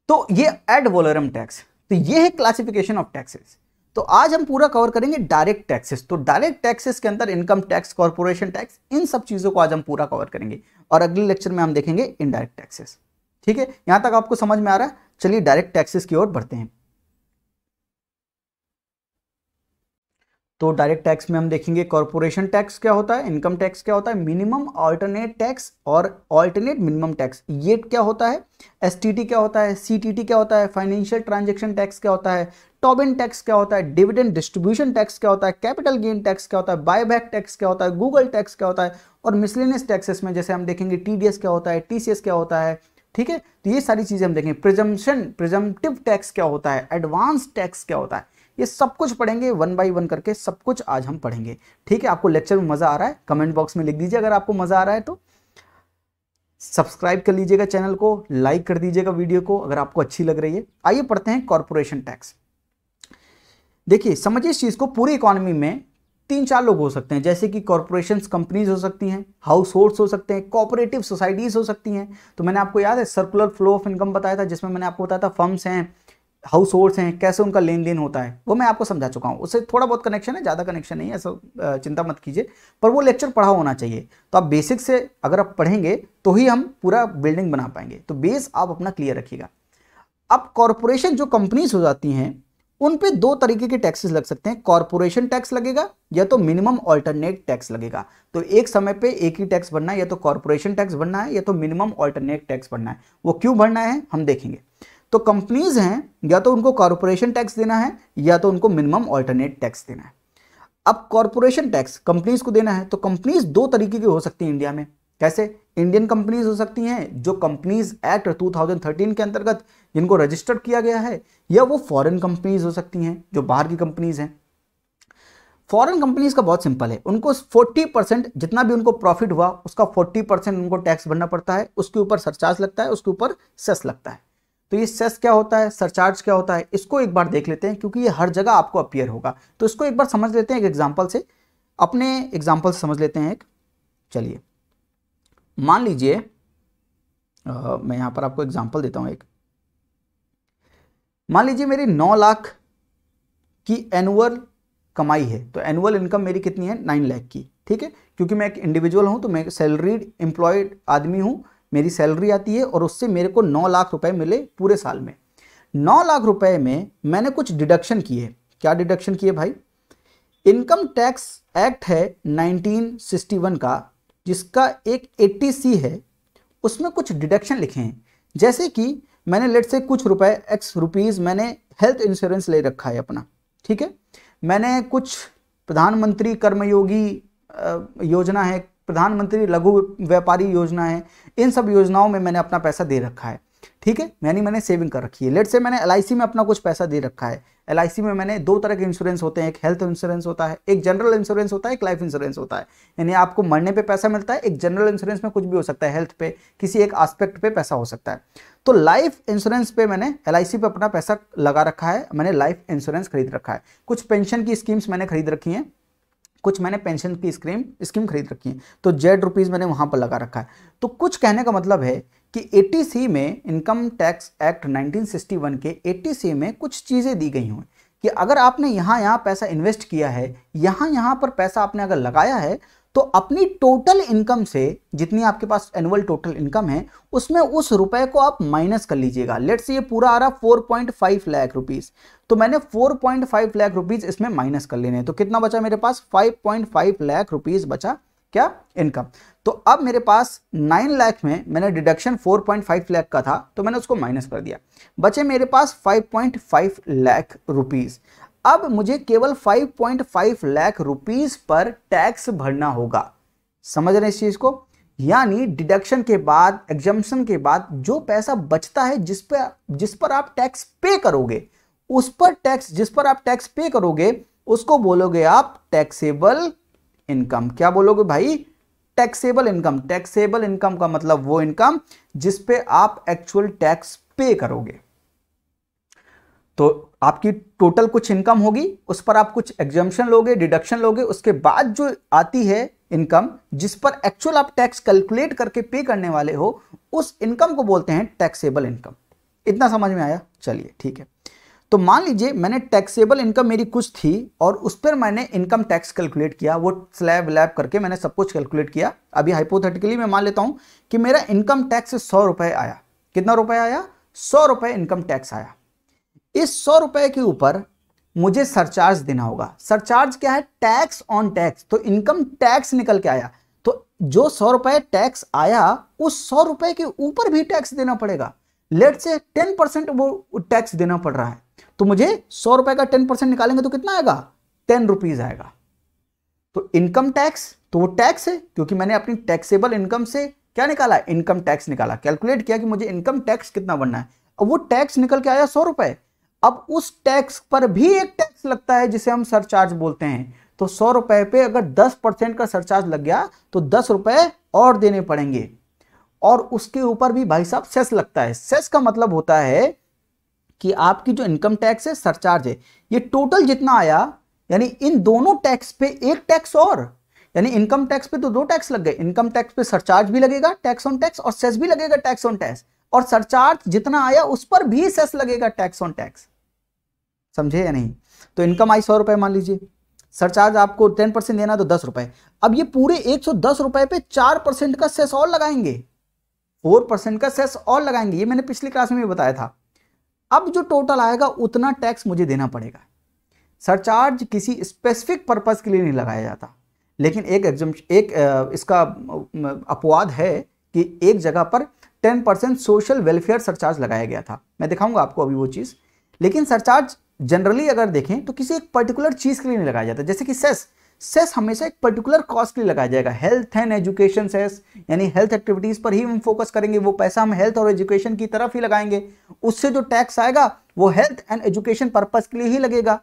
तो ये एड वोलरम टैक्स तो ये है क्लासिफिकेशन ऑफ टैक्सेस तो आज हम पूरा कवर करेंगे डायरेक्ट टैक्सेस तो डायरेक्ट टैक्सेस के अंदर इनकम टैक्स कॉर्पोरेशन टैक्स इन सब चीज़ों को आज हम पूरा कवर करेंगे और अगले लेक्चर में हम देखेंगे इनडायरेक्ट टैक्सेस ठीक है यहां तक आपको समझ में आ रहा है चलिए डायरेक्ट टैक्सेस की ओर बढ़ते हैं तो डायरेक्ट टैक्स में हम देखेंगे कॉरपोरेशन टैक्स क्या होता है इनकम टैक्स क्या होता है मिनिमम ऑल्टरनेट टैक्स और ऑल्टरनेट मिनिमम टैक्स ये क्या होता है एस क्या होता है सी क्या होता है फाइनेंशियल ट्रांजेक्शन टैक्स क्या होता है टॉबिन टैक्स क्या होता है डिविडेंड डिस्ट्रीब्यूशन टैक्स क्या होता है कैपिटल गेन टैक्स क्या होता है बायबैक टैक्स क्या होता है गूगल टैक्स क्या होता है और मिसलिनियस टैक्सेस में जैसे हम देखेंगे टीडीएस क्या होता है टीसीएस क्या होता है ठीक है तो ये सारी चीज़ें हम देखेंगे प्रिजम्पन प्रिजम्पटिव टैक्स क्या होता है एडवांस टैक्स क्या होता है ये सब कुछ पढ़ेंगे वन बाई वन करके सब कुछ आज हम पढ़ेंगे ठीक है आपको लेक्चर में मज़ा आ रहा है कमेंट बॉक्स में लिख दीजिए अगर आपको मज़ा आ रहा है तो सब्सक्राइब कर लीजिएगा चैनल को लाइक कर दीजिएगा वीडियो को अगर आपको अच्छी लग रही है आइए पढ़ते हैं कॉरपोरेशन टैक्स देखिए समझिए इस चीज़ को पूरी इकोनॉमी में तीन चार लोग हो सकते हैं जैसे कि कॉरपोरेशन कंपनीज हो सकती हैं हाउस होल्ड हो सकते हैं कॉपरेटिव सोसाइटीज़ हो सकती हैं तो मैंने आपको याद है सर्कुलर फ्लो ऑफ इनकम बताया था जिसमें मैंने आपको बताया था फर्म्स हैं हाउस होल्ड्स हैं कैसे उनका लेन देन होता है वो मैं आपको समझा चुका हूँ उससे थोड़ा बहुत कनेक्शन है ज़्यादा कनेक्शन नहीं है ऐसा चिंता मत कीजिए पर वो लेक्चर पढ़ा होना चाहिए तो आप बेसिक से अगर आप पढ़ेंगे तो ही हम पूरा बिल्डिंग बना पाएंगे तो बेस आप अपना क्लियर रखिएगा अब कॉरपोरेशन जो कंपनीज हो जाती हैं उन पर दो तरीके के टैक्सेस लग सकते हैं कॉरपोरेशन टैक्स लगेगा या तो मिनिमम ऑल्टरनेट टैक्स लगेगा तो एक समय पे एक ही टैक्स भरना है या तो कॉरपोरेशन टैक्स भरना है या तो मिनिमम ऑल्टरनेट टैक्स भरना है वो क्यों भरना है हम देखेंगे तो कंपनीज हैं या तो उनको कॉरपोरेशन टैक्स देना है या तो उनको मिनिमम ऑल्टरनेट टैक्स देना है अब कॉरपोरेशन टैक्स कंपनीज को देना है तो कंपनीज दो तरीके की हो सकती है इंडिया में कैसे इंडियन कंपनीज हो सकती हैं जो कंपनीज एक्ट 2013 के अंतर्गत जिनको रजिस्टर्ड किया गया है या वो फॉरेन कंपनीज हो सकती हैं जो बाहर की कंपनीज हैं फॉरेन कंपनीज का बहुत सिंपल है उनको 40 परसेंट जितना भी उनको प्रॉफिट हुआ उसका 40 परसेंट उनको टैक्स भरना पड़ता है उसके ऊपर सरचार्ज लगता है उसके ऊपर सेस लगता है तो ये सेस क्या होता है सरचार्ज क्या होता है इसको एक बार देख लेते हैं क्योंकि ये हर जगह आपको अपियर होगा तो इसको एक बार समझ लेते हैं एक एग्जाम्पल से अपने एग्जाम्पल समझ लेते हैं एक चलिए मान लीजिए मैं यहां पर आपको एग्जाम्पल देता हूं एक मान लीजिए मेरी नौ लाख की एनुअल कमाई है तो एनुअल इनकम मेरी कितनी है नाइन लाख की ठीक है क्योंकि मैं एक इंडिविजुअल हूं तो मैं सैलरीड एम्प्लॉयड आदमी हूँ मेरी सैलरी आती है और उससे मेरे को नौ लाख रुपए मिले पूरे साल में नौ लाख रुपए में मैंने कुछ डिडक्शन किए क्या डिडक्शन किए भाई इनकम टैक्स एक्ट है 1961 का जिसका एक 80 सी है उसमें कुछ डिडक्शन लिखे हैं जैसे कि मैंने लेट से कुछ रुपए एक्स रुपीज़ मैंने हेल्थ इंश्योरेंस ले रखा है अपना ठीक है मैंने कुछ प्रधानमंत्री कर्मयोगी योजना है प्रधानमंत्री लघु व्यापारी योजना है इन सब योजनाओं में मैंने अपना पैसा दे रखा है ठीक है यानी मैंने सेविंग कर रखी है लेट से मैंने एल में अपना कुछ पैसा दे रखा है एल में मैंने दो तरह के इंश्योरेंस होते हैं एक हेल्थ इंश्योरेंस होता है एक जनरल इंश्योरेंस होता है एक लाइफ इंश्योरेंस होता है यानी आपको मरने पे पैसा मिलता है एक जनरल इंश्योरेंस में कुछ भी हो सकता है हेल्थ पे किसी एक आस्पेक्ट पे पैसा हो सकता है तो लाइफ इंश्योरेंस पे मैंने एल पे अपना पैसा लगा रखा है मैंने लाइफ इंश्योरेंस खरीद रखा है कुछ पेंशन की स्कीम्स मैंने खरीद रखी हैं कुछ मैंने पेंशन की स्कीम स्कीम खरीद रखी है तो जेड रुपीज़ मैंने वहां पर लगा रखा है तो कुछ कहने का मतलब है कि एटीसी में इनकम टैक्स एक्ट 1961 के एटीसी में कुछ चीज़ें दी गई हुई कि अगर आपने यहाँ यहाँ पैसा इन्वेस्ट किया है यहाँ यहाँ पर पैसा आपने अगर लगाया है तो अपनी टोटल इनकम से जितनी आपके पास एनुअल टोटल इनकम है उसमें उस रुपए को आप माइनस कर लीजिएगा लेट्स ये पूरा आ रहा 4.5 लाख रुपीज तो मैंने 4.5 लाख रुपीज इसमें माइनस कर लेने तो कितना बचा मेरे पास 5.5 लाख रुपीज बचा क्या इनकम तो अब मेरे पास 9 लाख में मैंने डिडक्शन 4.5 लाख का था तो मैंने उसको माइनस कर दिया बचे मेरे पास 5.5 लाख रुपीस अब मुझे केवल 5.5 लाख रुपीस पर टैक्स भरना होगा समझ रहे इस चीज़ को यानी डिडक्शन के बाद एग्जाम्सन के बाद जो पैसा बचता है जिस पर जिस पर आप टैक्स पे करोगे उस पर टैक्स जिस पर आप टैक्स पे करोगे उसको बोलोगे आप टैक्सेबल इनकम क्या बोलोगे भाई टैक्सेबल इनकम टैक्सेबल इनकम का मतलब वो इनकम जिसपे आप एक्चुअल टैक्स पे करोगे तो आपकी टोटल कुछ इनकम होगी उस पर आप कुछ एग्जामेशन लोगे डिडक्शन लोगे उसके बाद जो आती है इनकम जिस पर एक्चुअल आप टैक्स कैलकुलेट करके पे करने वाले हो उस इनकम को बोलते हैं टैक्सेबल इनकम इतना समझ में आया चलिए ठीक है तो मान लीजिए मैंने टैक्सेबल इनकम मेरी कुछ थी और उस पर मैंने इनकम टैक्स कैलकुलेट किया वो स्लैब लैब करके मैंने सब कुछ कैलकुलेट किया अभी हाइपोथेटिकली मैं मान लेता हूँ कि मेरा इनकम टैक्स सौ रुपए आया कितना रुपये आया सौ रुपये इनकम टैक्स आया इस सौ रुपए के ऊपर मुझे सरचार्ज देना होगा सरचार्ज क्या है टैक्स ऑन टैक्स तो इनकम टैक्स निकल के आया तो जो सौ रुपए टैक्स आया उस सौ रुपए के ऊपर भी टैक्स देना पड़ेगा लेट से टेन परसेंट वो टैक्स देना पड़ रहा है तो मुझे सौ रुपए का टेन परसेंट निकालेंगे तो कितना आएगा टेन रुपीज आएगा तो इनकम टैक्स तो वो टैक्स है क्योंकि मैंने अपनी टैक्सेबल इनकम से क्या निकाला इनकम टैक्स निकाला कैलकुलेट किया कि मुझे इनकम टैक्स कितना बनना है अब वो टैक्स निकल के आया सौ रुपए अब उस टैक्स पर भी एक टैक्स लगता है जिसे हम सरचार्ज बोलते हैं तो सौ रुपए पे अगर दस परसेंट का सरचार्ज लग गया तो दस रुपए और देने पड़ेंगे और उसके ऊपर भी भाई साहब सेस लगता है सेस का मतलब होता है कि आपकी जो इनकम टैक्स है सरचार्ज है ये टोटल जितना आया यानी इन दोनों टैक्स पे एक टैक्स और यानी इनकम टैक्स पे तो दो टैक्स लग गए इनकम टैक्स पे सरचार्ज भी लगेगा टैक्स ऑन टैक्स और सेस भी लगेगा टैक्स ऑन टैक्स और सरचार्ज जितना आया उस पर भी सेस लगेगा टैक्स ऑन टैक्स समझे या नहीं तो इनकम आई सौ रुपए मान लीजिए सरचार्ज आपको टेन परसेंट देना तो दस रुपए अब ये पूरे एक सौ दस रुपए पे चार परसेंट का सेस और लगाएंगे फोर परसेंट का सेस और लगाएंगे ये मैंने पिछली क्लास में भी बताया था अब जो टोटल आएगा उतना टैक्स मुझे देना पड़ेगा सरचार्ज किसी स्पेसिफिक पर्पज़ के लिए नहीं लगाया जाता लेकिन एक एग्जाम एक इसका अपवाद है कि एक जगह पर 10 सोशल वेलफेयर सरचार्ज लगाया गया था मैं दिखाऊंगा आपको अभी वो चीज़ लेकिन सरचार्ज जनरली अगर देखें तो किसी एक पर्टिकुलर चीज़ के लिए नहीं लगाया जाता जैसे कि सेस सेस हमेशा एक पर्टिकुलर कॉज के लिए लगाया जाएगा हेल्थ एंड एजुकेशन सेस यानी हेल्थ एक्टिविटीज़ पर ही हम फोकस करेंगे वो पैसा हम हेल्थ और एजुकेशन की तरफ ही लगाएंगे उससे जो टैक्स आएगा वो हेल्थ एंड एजुकेशन पर्पज़ के लिए ही लगेगा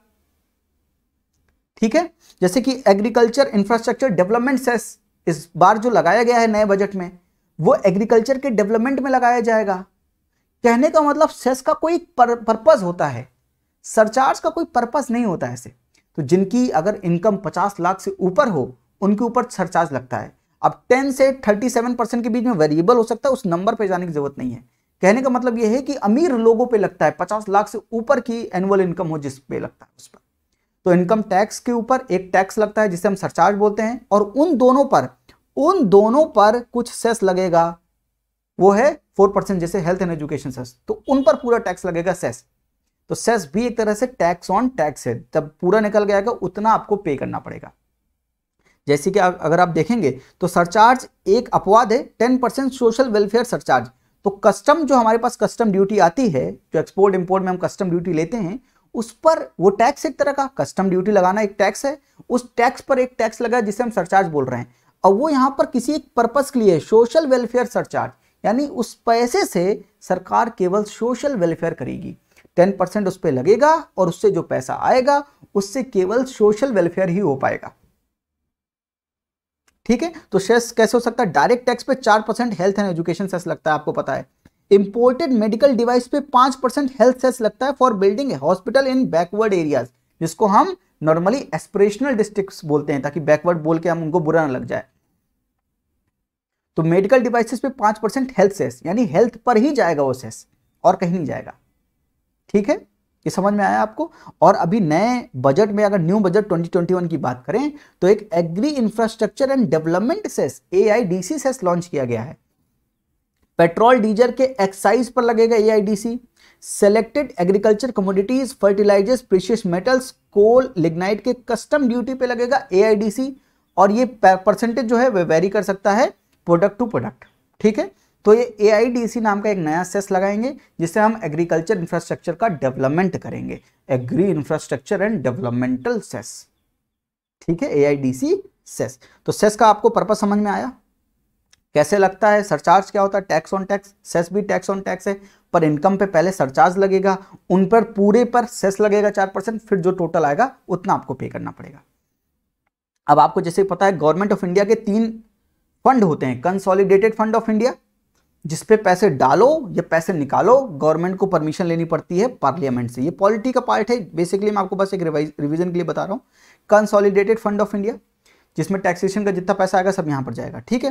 ठीक है जैसे कि एग्रीकल्चर इंफ्रास्ट्रक्चर डेवलपमेंट सेस इस बार जो लगाया गया है नए बजट में वो एग्रीकल्चर के डेवलपमेंट में लगाया जाएगा कहने का मतलब सेस का कोई पर्पज़ होता है सरचार्ज का कोई पर्पज नहीं होता ऐसे तो जिनकी अगर इनकम पचास लाख से ऊपर हो उनके ऊपर सरचार्ज लगता है अब 10 से 37 परसेंट के बीच में वेरिएबल हो सकता है उस नंबर पर जाने की जरूरत नहीं है कहने का मतलब यह है कि अमीर लोगों पे लगता है पचास लाख से ऊपर की एनुअल इनकम हो जिस पे लगता है उस पर तो इनकम टैक्स के ऊपर एक टैक्स लगता है जिसे हम सरचार्ज बोलते हैं और उन दोनों पर उन दोनों पर कुछ सेस लगेगा वो है फोर परसेंट जैसे हेल्थ एंड एजुकेशन सेस तो उन पर पूरा टैक्स लगेगा सेस तो सेस भी एक तरह से टैक्स ऑन टैक्स है जब पूरा निकल गया है उतना आपको पे करना पड़ेगा जैसे कि अगर आप देखेंगे तो सरचार्ज एक अपवाद है ten percent social welfare surcharge तो कस्टम जो हमारे पास कस्टम ड्यूटी आती है जो एक्सपोर्ट इम्पोर्ट में हम कस्टम ड्यूटी लेते हैं उस पर वो टैक्स एक तरह का कस्टम ड्यूटी लगाना एक टैक्स है उस टैक्स पर एक टैक्स लगा जिसे हम सरचार्ज बोल रहे हैं और वो यहाँ पर किसी एक पर्पज़ के लिए सोशल वेलफेयर सरचार्ज यानी उस पैसे से सरकार केवल सोशल वेलफेयर करेगी टेन परसेंट उस पर लगेगा और उससे जो पैसा आएगा उससे केवल सोशल वेलफेयर ही हो पाएगा ठीक है तो शेष कैसे हो सकता है डायरेक्ट टैक्स पे चार percent health and education cess लगता है आपको पता है इंपोर्टेड मेडिकल डिवाइस पे पांच परसेंट हेल्थ सेस लगता है for building hospital in backward areas जिसको हम नॉर्मली एस्पिरेशनल डिस्ट्रिक्ट बोलते हैं ताकि बैकवर्ड बोल के हम उनको बुरा ना लग जाए तो मेडिकल डिवाइसेस पे पांच परसेंट हेल्थ सेस यानी हेल्थ पर ही जाएगा वो सेस और कहीं नहीं जाएगा ठीक है ये समझ में आया आपको और अभी नए बजट में अगर न्यू बजट 2021 की बात करें तो एक agri infrastructure and development cess I cess launch किया गया है पेट्रोल डीजल के एक्साइज पर लगेगा a selected agriculture commodities fertilisers precious metals coal lignite के कस्टम ड्यूटी पे लगेगा ए और ये परसेंटेज जो है वह वे वेरी कर सकता है प्रोडक्ट टू प्रोडक्ट ठीक है तो ये ए नाम का एक नया सेस लगाएंगे जिससे हम एग्रीकल्चर इंफ्रास्ट्रक्चर का डेवलपमेंट करेंगे agri infrastructure and developmental cess ठीक है ए सेस तो सेस का आपको पर्पज समझ में आया कैसे लगता है सरचार्ज क्या होता है टैक्स ऑन टैक्स सेस भी टैक्स ऑन टैक्स है पर इनकम पे पहले सरचार्ज लगेगा उन पर पूरे पर सेस लगेगा चार परसेंट फिर जो टोटल आएगा उतना आपको पे करना पड़ेगा अब आपको जैसे पता है गवर्नमेंट ऑफ इंडिया के तीन फंड होते हैं कंसोलिडेटेड फंड ऑफ इंडिया जिस पे पैसे डालो या पैसे निकालो गवर्नमेंट को परमिशन लेनी पड़ती है पार्लियामेंट से ये पॉलिटी का पार्ट है बेसिकली मैं आपको बस एक रिवीजन के लिए बता रहा हूँ कंसोलिडेटेड फंड ऑफ इंडिया जिसमें टैक्सेशन का जितना पैसा आएगा सब यहाँ पर जाएगा ठीक है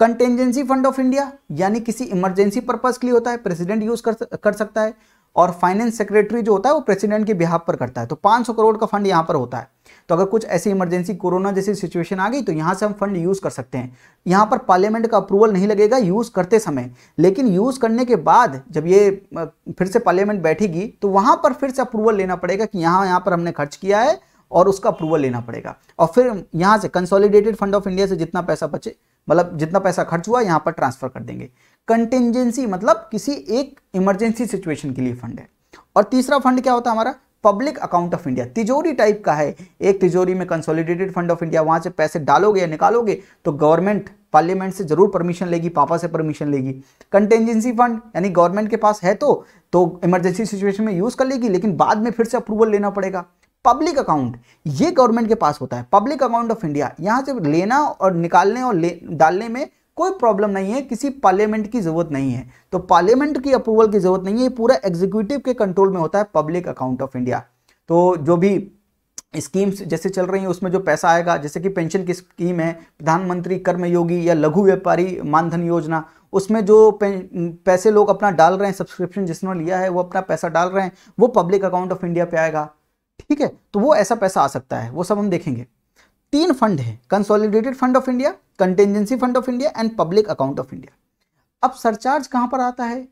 कंटेंजेंसी फंड ऑफ इंडिया यानी किसी इमरजेंसी पर्पज के लिए होता है प्रेसिडेंट यूज कर कर सकता है और फाइनेंस सेक्रेटरी जो होता है वो प्रेसिडेंट के बिहाफ पर करता है तो 500 करोड़ का फंड यहाँ पर होता है तो अगर कुछ ऐसी इमरजेंसी कोरोना जैसी सिचुएशन आ गई तो यहाँ से हम फंड यूज़ कर सकते हैं यहाँ पर पार्लियामेंट का अप्रूवल नहीं लगेगा यूज़ करते समय लेकिन यूज़ करने के बाद जब ये फिर से पार्लियामेंट बैठेगी तो वहाँ पर फिर से अप्रूवल लेना पड़ेगा कि यहाँ यहाँ पर हमने खर्च किया है और उसका अप्रूवल लेना पड़ेगा और फिर यहाँ से कंसोलिडेटेड फंड ऑफ इंडिया से जितना पैसा बचे मतलब जितना पैसा खर्च हुआ यहाँ पर ट्रांसफर कर देंगे कंटेंजेंसी मतलब किसी एक इमरजेंसी सिचुएशन के लिए फंड है और तीसरा फंड क्या होता है हमारा पब्लिक अकाउंट ऑफ इंडिया तिजोरी टाइप का है एक तिजोरी में कंसोलिडेटेड फंड ऑफ इंडिया वहां से पैसे डालोगे या निकालोगे तो गवर्नमेंट पार्लियामेंट से जरूर परमिशन लेगी पापा से परमिशन लेगी कंटेंजेंसी फंड यानी गवर्नमेंट के पास है तो तो इमरजेंसी सिचुएशन में यूज़ कर लेगी लेकिन बाद में फिर से अप्रूवल लेना पड़ेगा पब्लिक अकाउंट ये गवर्नमेंट के पास होता है पब्लिक अकाउंट ऑफ इंडिया यहाँ से लेना और निकालने और ले डालने में कोई प्रॉब्लम नहीं है किसी पार्लियामेंट की ज़रूरत नहीं है तो पार्लियामेंट की अप्रूवल की ज़रूरत नहीं है ये पूरा एग्जीक्यूटिव के कंट्रोल में होता है पब्लिक अकाउंट ऑफ इंडिया तो जो भी स्कीम्स जैसे चल रही हैं उसमें जो पैसा आएगा जैसे कि पेंशन की स्कीम है प्रधानमंत्री कर्मयोगी या लघु व्यापारी मानधन योजना उसमें जो पैसे लोग अपना डाल रहे हैं सब्सक्रिप्शन जिसने लिया है वो अपना पैसा डाल रहे हैं वो पब्लिक अकाउंट ऑफ इंडिया पे आएगा ठीक है तो वो ऐसा पैसा आ सकता है वो सब हम देखेंगे तीन फंड हैं consolidated fund of India contingency fund of India and public account of India अब सरचार्ज कहाँ पर आता है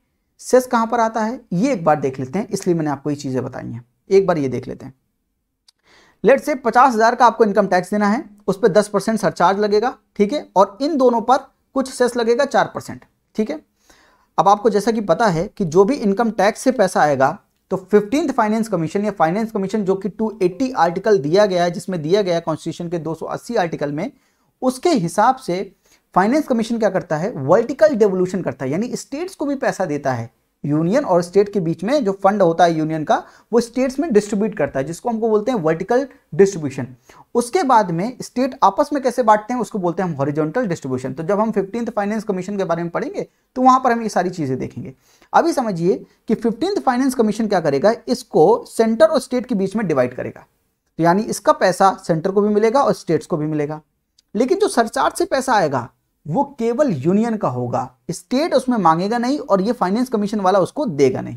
सेस कहाँ पर आता है ये एक बार देख लेते हैं इसलिए मैंने आपको ये चीज़ें बताई हैं एक बार ये देख लेते हैं लेट से पचास हज़ार का आपको इनकम टैक्स देना है उस पर दस परसेंट सरचार्ज लगेगा ठीक है और इन दोनों पर कुछ सेस लगेगा चार परसेंट ठीक है अब आपको जैसा कि पता है कि जो भी इनकम टैक्स से पैसा आएगा तो फिफ्टींथ फाइनेंस कमीशन या फाइनेंस कमीशन जो कि 280 आर्टिकल दिया गया है जिसमें दिया गया कॉन्स्टिट्यूशन के 280 आर्टिकल में उसके हिसाब से फाइनेंस कमीशन क्या करता है वर्टिकल डेवोल्यूशन करता है यानी स्टेट्स को भी पैसा देता है यूनियन और स्टेट के बीच में जो फंड होता है यूनियन का वो स्टेट्स में डिस्ट्रीब्यूट करता है जिसको हमको बोलते हैं वर्टिकल डिस्ट्रीब्यूशन उसके बाद में स्टेट आपस में कैसे बांटते हैं उसको बोलते हैं हम हॉरिजॉन्टल डिस्ट्रीब्यूशन तो जब हम फिफ्टीन फाइनेंस कमीशन के बारे में पढ़ेंगे तो वहां पर हम ये सारी चीज़ें देखेंगे अभी समझिए कि फिफ्टीन फाइनेंस कमीशन क्या करेगा इसको सेंटर और स्टेट के बीच में डिवाइड करेगा तो यानी इसका पैसा सेंटर को भी मिलेगा और स्टेट्स को भी मिलेगा लेकिन जो सरचार्ज से पैसा आएगा वो केवल यूनियन का होगा स्टेट उसमें मांगेगा नहीं और ये फाइनेंस कमीशन वाला उसको देगा नहीं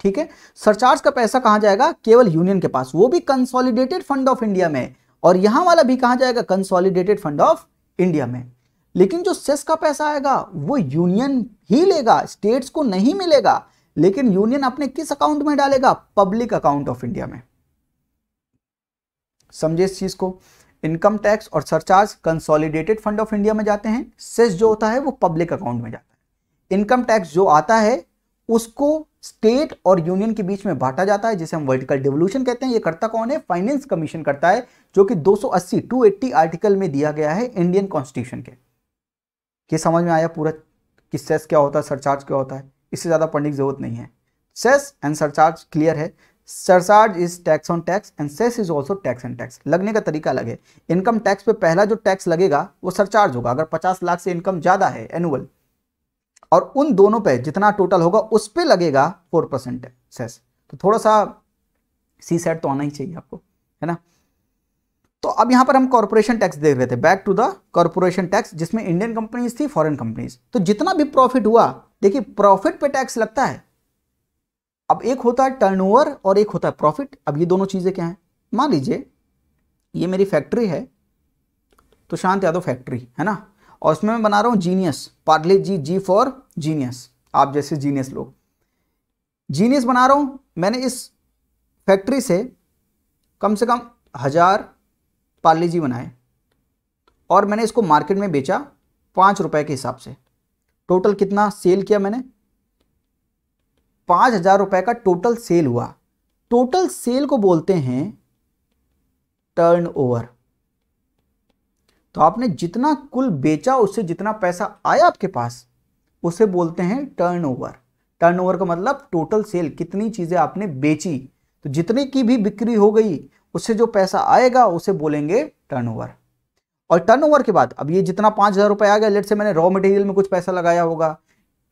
ठीक है सरचार्ज का पैसा कहां जाएगा केवल यूनियन के पास वो भी कंसोलिडेटेड फंड ऑफ इंडिया में और यहां वाला भी कहां जाएगा कंसोलिडेटेड फंड ऑफ इंडिया में लेकिन जो सेस का पैसा आएगा वो यूनियन ही लेगा स्टेट्स को नहीं मिलेगा लेकिन यूनियन अपने किस अकाउंट में डालेगा पब्लिक अकाउंट ऑफ इंडिया में समझे इस चीज को इनकम टैक्स और surcharge consolidated fund of India में जाते हैं सेस जो होता है वो पब्लिक अकाउंट में जाता है इनकम टैक्स जो आता है उसको स्टेट और यूनियन के बीच में बांटा जाता है जिसे हम वर्टिकल डिवोल्यूशन कहते हैं ये करता कौन है फाइनेंस कमीशन करता है जो कि 280 280 आर्टिकल में दिया गया है इंडियन कॉन्स्टिट्यूशन के ये समझ में आया पूरा कि सेस क्या होता है सरचार्ज क्या होता है इससे ज़्यादा पढ़ने की जरूरत नहीं है सेस एंड सरचार्ज क्लियर है surcharge is tax on tax and cess is also tax and tax लगने का तरीका अलग है इनकम टैक्स पे पहला जो टैक्स लगेगा वो सरचार्ज होगा अगर 50 लाख से इनकम ज़्यादा है एनुअल और उन दोनों पे जितना टोटल होगा उस पर लगेगा फोर परसेंट सेस तो थोड़ा सा सी सेट तो आना ही चाहिए आपको है ना तो अब यहां पर हम कॉरपोरेशन टैक्स देख रहे थे back to the corporation tax जिसमें इंडियन कंपनीज थी फॉरन कंपनीज तो जितना भी प्रॉफिट हुआ देखिए प्रॉफिट पे टैक्स लगता है अब एक होता है टर्नओवर और एक होता है प्रॉफिट अब ये दोनों चीज़ें क्या हैं मान लीजिए ये मेरी फैक्ट्री है तो शांत यादव फैक्ट्री है ना और इसमें मैं बना रहा हूं genius Parle G G for genius आप जैसे जीनियस लोग जीनियस बना रहा हूं मैंने इस फैक्ट्री से कम से कम हज़ार पार्ले जी बनाए और मैंने इसको मार्केट में बेचा पांच रुपए के हिसाब से टोटल कितना सेल किया मैंने पाँच हजार रुपये का टोटल सेल हुआ टोटल सेल को बोलते हैं टर्नओवर तो आपने जितना कुल बेचा उससे जितना पैसा आया आपके पास उसे बोलते हैं टर्नओवर टर्नओवर का मतलब टोटल सेल कितनी चीज़ें आपने बेची तो जितने की भी बिक्री हो गई उससे जो पैसा आएगा उसे बोलेंगे टर्नओवर और टर्नओवर के बाद अब ये जितना पांच हज़ार रुपए आ गया लेट से मैंने रॉ मटेरियल में कुछ पैसा लगाया होगा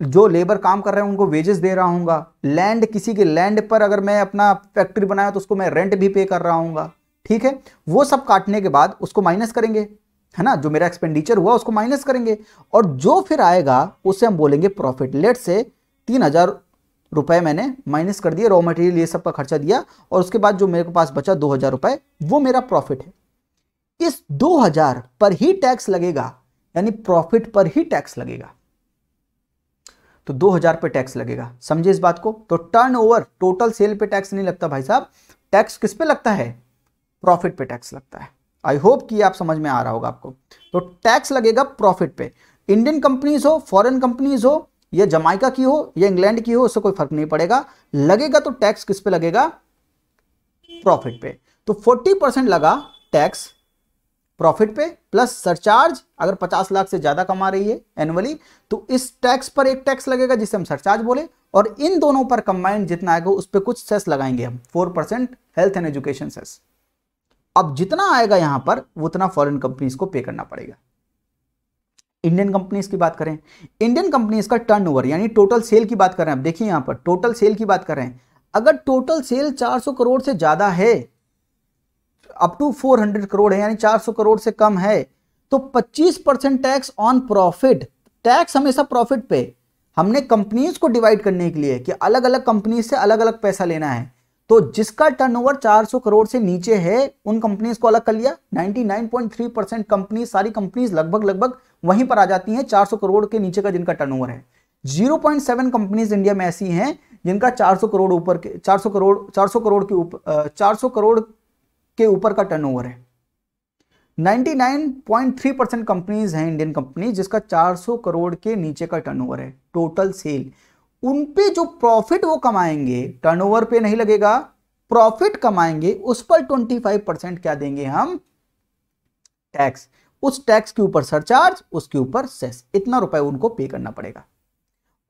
जो लेबर काम कर रहे हैं उनको वेजेस दे रहा हूँ लैंड किसी के लैंड पर अगर मैं अपना फैक्ट्री बनाया तो उसको मैं रेंट भी पे कर रहा हूँ ठीक है वो सब काटने के बाद उसको माइनस करेंगे है ना जो मेरा एक्सपेंडिचर हुआ उसको माइनस करेंगे और जो फिर आएगा उसे हम बोलेंगे प्रॉफिट लेट से तीन हज़ार रुपए मैंने माइनस कर दिए रॉ मटेरियल ये सब का खर्चा दिया और उसके बाद जो मेरे पास बचा दो हज़ार रुपए वो मेरा प्रॉफिट है इस दो हज़ार पर ही टैक्स लगेगा यानी प्रॉफिट पर ही टैक्स लगेगा तो दो हज़ार पे टैक्स लगेगा समझे इस बात को तो टर्नओवर टोटल सेल पे टैक्स नहीं लगता भाई साहब टैक्स किस पे लगता है प्रॉफिट पे टैक्स लगता है आई होप कि आप समझ में आ रहा होगा आपको तो टैक्स लगेगा प्रॉफिट पे इंडियन कंपनीज हो फॉरेन कंपनीज हो या जमाइका की हो या इंग्लैंड की हो उससे कोई फर्क नहीं पड़ेगा लगेगा तो टैक्स किस पे लगेगा प्रॉफिट पे तो 40 परसेंट लगा टैक्स प्रॉफिट पे प्लस सरचार्ज अगर 50 लाख से ज्यादा कमा रही है एनुअली तो इस टैक्स पर एक टैक्स लगेगा जिसे हम सरचार्ज बोले और इन दोनों पर कंबाइंड जितना आएगा उस पर कुछ सेस लगाएंगे हम four percent health and education cess अब जितना आएगा यहां पर उतना फॉरेन कंपनीज को पे करना पड़ेगा इंडियन कंपनीज की बात करें इंडियन कंपनीज का टर्न यानी टोटल सेल की बात कर रहे हैं आप देखिए यहां पर टोटल सेल की बात कर रहे हैं अगर टोटल सेल 400 करोड़ से ज्यादा है अप टू 400 करोड़ है यानी 400 करोड़ से कम है तो 25 percent tax on profit tax हमेशा प्रॉफिट पे हमने कंपनीज को डिवाइड करने के लिए कि अलग अलग कंपनीज से अलग अलग पैसा लेना है तो जिसका टर्नओवर 400 करोड़ से नीचे है उन कंपनीज को अलग कर लिया 99.3 परसेंट कंपनी सारी कंपनीज लगभग लगभग वहीं पर आ जाती हैं 400 करोड़ के नीचे का जिनका टर्नओवर है 0.7 कंपनीज इंडिया में ऐसी हैं जिनका 400 करोड़ ऊपर के 400 करोड़ 400 करोड़ के ऊपर 400 करोड़ के ऊपर का टर्नओवर है 99.3 परसेंट कंपनीज हैं इंडियन कंपनी जिसका 400 करोड़ के नीचे का टर्नओवर है टोटल सेल उन पे जो प्रॉफिट वो कमाएंगे टर्नओवर पे नहीं लगेगा प्रॉफिट कमाएंगे उस पर 25 परसेंट क्या देंगे हम टैक्स उस टैक्स के ऊपर सरचार्ज उसके ऊपर सेस इतना रुपए उनको पे करना पड़ेगा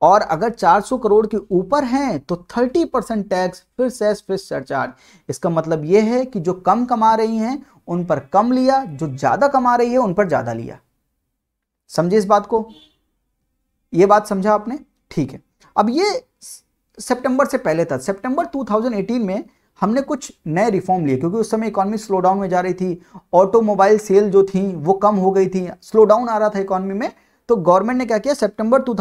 और अगर 400 करोड़ के ऊपर हैं तो 30 परसेंट टैक्स फिर सेस फिर सरचार्ज इसका मतलब यह है कि जो कम कमा रही हैं उन पर कम लिया जो ज़्यादा कमा रही है उन पर ज़्यादा लिया समझे इस बात को यह बात समझा आपने ठीक है अब ये सितंबर से पहले था सितंबर 2018 में हमने कुछ नए रिफॉर्म लिए क्योंकि उस समय इकॉनमी स्लो डाउन में जा रही थी ऑटोमोबाइल सेल जो थी वो कम हो गई थी स्लो डाउन आ रहा था इकॉनमी में तो गवर्नमेंट ने क्या किया सेप्टेम्बर टू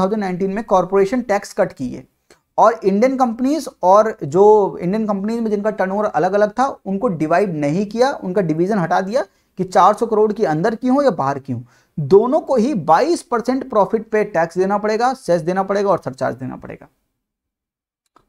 में कॉरपोरेशन टैक्स कट किए और इंडियन कंपनीज और जो इंडियन कंपनीज में जिनका टर्नओवर अलग अलग था उनको डिवाइड नहीं किया उनका डिवीजन हटा दिया कि 400 करोड़ की अंदर की हो या बाहर की हो दोनों को ही 22 परसेंट प्रॉफिट पे टैक्स देना पड़ेगा सेस देना पड़ेगा और सरचार्ज देना पड़ेगा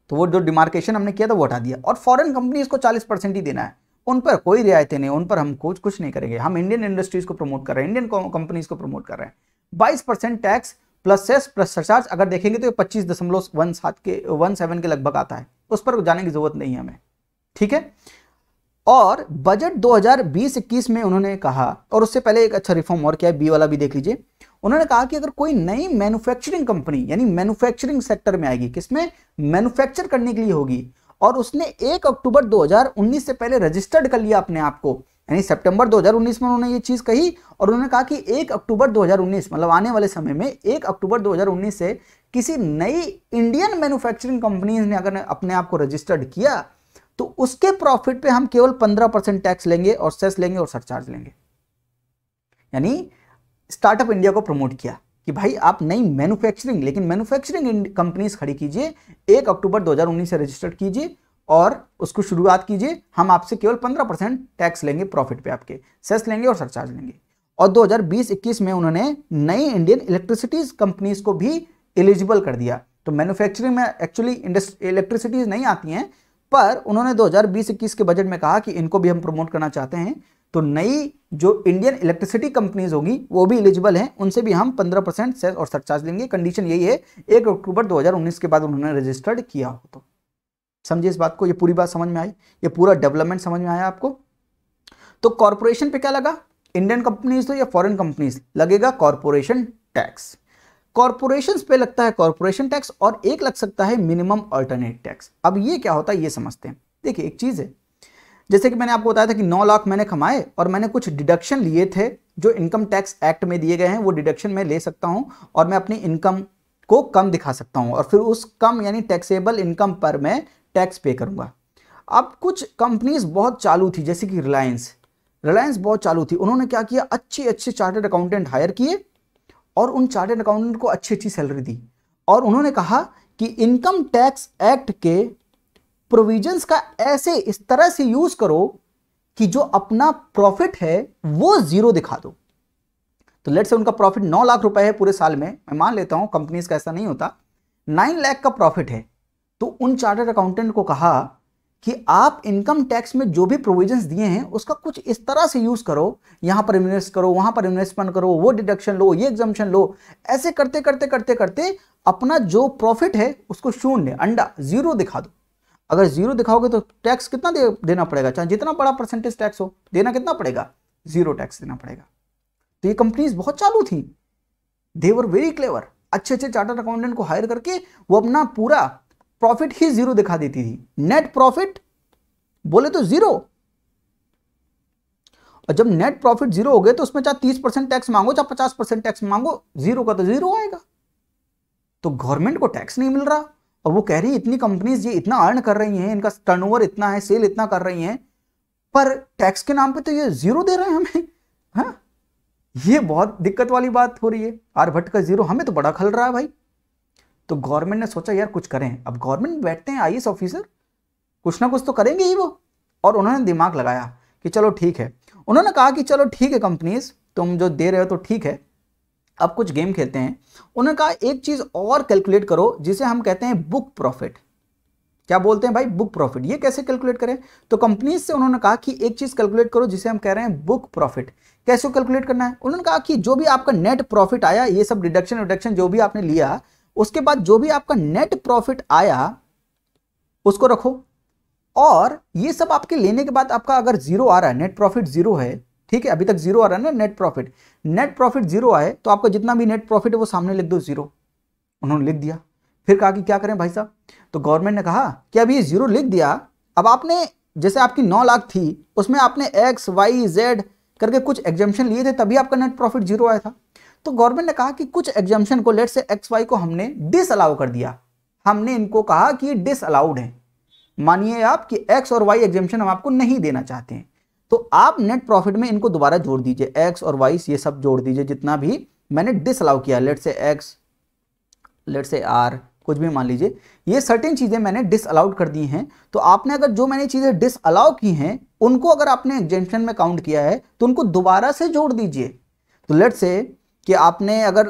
तो वो जो डिमार्केशन हमने किया था वो हटा दिया और फॉरन कंपनीज को चालीस ही देना है उन पर कोई रियायतें नहीं उन पर हम कुछ कुछ नहीं करेंगे हम इंडियन इंडस्ट्रीज को प्रमोट कर रहे हैं इंडियन कंपनीज को प्रमोट कर रहे हैं बाईस percent tax plus cess plus surcharge अगर देखेंगे तो ये पच्चीस दशमलव वन सात के वन सेवन के लगभग आता है उस पर जाने की जरूरत नहीं है हमें ठीक है और बजट 2020-21 में उन्होंने कहा और उससे पहले एक अच्छा रिफॉर्म और किया है बी वाला भी देख लीजिए उन्होंने कहा कि अगर कोई नई मैन्युफैक्चरिंग कंपनी यानी मैन्युफैक्चरिंग सेक्टर में आएगी किसमें मैन्युफैक्चर करने के लिए होगी और उसने एक अक्टूबर 2019 से पहले रजिस्टर्ड कर लिया अपने आप को यानी सितंबर 2019 में उन्होंने ये चीज़ कही और उन्होंने कहा कि 1 अक्टूबर 2019 मतलब आने वाले समय में 1 अक्टूबर 2019 से किसी नई इंडियन मैन्युफैक्चरिंग कंपनी ने अगर अपने आप को रजिस्टर्ड किया तो उसके प्रॉफिट पे हम केवल पंद्रह परसेंट टैक्स लेंगे और सेस लेंगे और सरचार्ज लेंगे यानी स्टार्टअप इंडिया को प्रमोट किया कि भाई आप नई मैन्युफैक्चरिंग लेकिन मैन्युफैक्चरिंग कंपनीज खड़ी कीजिए एक अक्टूबर 2019 से रजिस्टर्ड कीजिए और उसको शुरुआत कीजिए हम आपसे केवल 15 परसेंट टैक्स लेंगे प्रॉफिट पे आपके सेस लेंगे और सरचार्ज लेंगे और 2020-21 में उन्होंने नई इंडियन इलेक्ट्रिसिटीज कंपनीज को भी एलिजिबल कर दिया तो मैन्युफैक्चरिंग में एक्चुअली इलेक्ट्रिसिटीज नहीं आती हैं पर उन्होंने 2020-21 के बजट में कहा कि इनको भी हम प्रमोट करना चाहते हैं तो नई जो इंडियन इलेक्ट्रिसिटी कंपनीज होगी वो भी एलिजिबल हैं उनसे भी हम पंद्रह परसेंट सेस और सरचार्ज लेंगे कंडीशन यही है एक अक्टूबर 2019 के बाद उन्होंने रजिस्टर्ड किया हो तो समझे इस बात को ये पूरी बात समझ में आई ये पूरा डेवलपमेंट समझ में आया आपको तो कॉरपोरेशन पे क्या लगा इंडियन कंपनीज तो या फॉरेन कंपनीज लगेगा कॉरपोरेशन टैक्स कॉरपोरेशन पे लगता है कॉरपोरेशन टैक्स और एक लग सकता है मिनिमम अल्टरनेट टैक्स अब ये क्या होता है ये समझते हैं देखिए एक चीज़ है जैसे कि मैंने आपको बताया था कि नौ लाख मैंने कमाए और मैंने कुछ डिडक्शन लिए थे जो इनकम टैक्स एक्ट में दिए गए हैं वो डिडक्शन मैं ले सकता हूँ और मैं अपनी इनकम को कम दिखा सकता हूँ और फिर उस कम यानी टैक्सेबल इनकम पर मैं टैक्स पे करूंगा अब कुछ कंपनीज बहुत चालू थी जैसे कि रिलायंस रिलायंस बहुत चालू थी उन्होंने क्या किया अच्छे अच्छे चार्टेड अकाउंटेंट हायर किए और उन चार्टेड अकाउंटेंट को अच्छी अच्छी सैलरी दी और उन्होंने कहा कि इनकम टैक्स एक्ट के प्रोविजंस का ऐसे इस तरह से यूज करो कि जो अपना प्रॉफिट है वो जीरो दिखा दो तो लेट से उनका प्रॉफिट नौ लाख रुपए है पूरे साल में मैं मान लेता हूं कंपनीज का ऐसा नहीं होता नाइन लाख का प्रॉफिट है तो उन चार्टर्ड अकाउंटेंट को कहा कि आप इनकम टैक्स में जो भी प्रोविजंस दिए हैं उसका कुछ इस तरह से यूज़ करो यहां पर इन्वेस्ट करो वहां पर इन्वेस्टमेंट करो वो डिडक्शन लो ये एग्जामेशन लो ऐसे करते करते करते करते अपना जो प्रॉफिट है उसको शून्य अंडा जीरो दिखा दो अगर जीरो दिखाओगे तो टैक्स कितना दे, देना पड़ेगा चाहे जितना बड़ा परसेंटेज टैक्स हो देना कितना पड़ेगा जीरो टैक्स देना पड़ेगा तो ये कंपनीज बहुत चालू थी देवर वेरी क्लेवर अच्छे अच्छे चार्टर्ड अकाउंटेंट को हायर करके वो अपना पूरा प्रॉफिट ही जीरो दिखा देती थी नेट प्रॉफिट बोले तो जीरो और जब नेट प्रॉफिट जीरो हो गए तो उसमें चाहे तीस परसेंट टैक्स मांगो चाहे पचास परसेंट टैक्स मांगो जीरो का तो जीरो आएगा तो गवर्नमेंट को टैक्स नहीं मिल रहा और वो कह रही है इतनी कंपनीज ये इतना अर्न कर रही हैं इनका टर्नओवर इतना है सेल इतना कर रही हैं पर टैक्स के नाम पे तो ये जीरो दे रहे हैं हमें हा? ये बहुत दिक्कत वाली बात हो रही है आर्यभट्ट का जीरो हमें तो बड़ा खल रहा है भाई तो गवर्नमेंट ने सोचा यार कुछ करें अब गवर्नमेंट बैठते हैं आई ऑफिसर कुछ ना कुछ तो करेंगे ही वो और उन्होंने दिमाग लगाया कि चलो ठीक है उन्होंने कहा कि चलो ठीक है कंपनीज तुम जो दे रहे हो तो ठीक है अब कुछ गेम खेलते हैं उन्होंने कहा एक चीज़ और कैलकुलेट करो जिसे हम कहते हैं बुक प्रॉफिट क्या बोलते हैं भाई बुक प्रॉफिट ये कैसे कैलकुलेट करें तो कंपनीज से उन्होंने कहा कि एक चीज़ कैलकुलेट करो जिसे हम कह रहे हैं बुक प्रॉफिट कैसे कैलकुलेट करना है उन्होंने कहा कि जो भी आपका नेट प्रॉफिट आया ये सब डिडक्शन विडक्शन जो भी आपने लिया उसके बाद जो भी आपका नेट प्रॉफिट आया उसको रखो और ये सब आपके लेने के बाद आपका अगर जीरो आ रहा है नेट प्रॉफिट जीरो है ठीक है अभी तक जीरो आ रहा है ना net profit net profit zero आए तो आपका जितना भी नेट प्रॉफिट है वो सामने लिख दो जीरो उन्होंने लिख दिया फिर कहा कि क्या करें भाई साहब तो गवर्नमेंट ने कहा कि अब ये जीरो लिख दिया अब आपने जैसे आपकी नौ लाख थी उसमें आपने एक्स वाई जेड करके कुछ एग्जामेशन लिए थे तभी आपका नेट प्रॉफिट जीरो आया था तो गवर्नमेंट ने कहा कि कुछ एग्जामेशन को लेट से एक्स वाई को हमने डिस अलाउ कर दिया हमने इनको कहा कि ये डिस अलाउड है मानिए आप कि एक्स और वाई एग्जामेशन हम आपको नहीं देना चाहते हैं तो आप नेट प्रॉफिट में इनको दोबारा जोड़ दीजिए एक्स और वाई ये सब जोड़ दीजिए जितना भी मैंने डिस अलाउ किया let say X let say R कुछ भी मान लीजिए ये सर्टेन चीज़ें मैंने डिस अलाउड कर दी हैं तो आपने अगर जो मैंने चीज़ें डिस अलाउ की हैं उनको अगर आपने एग्जेंशन में काउंट किया है तो उनको दोबारा से जोड़ दीजिए तो लेट से कि आपने अगर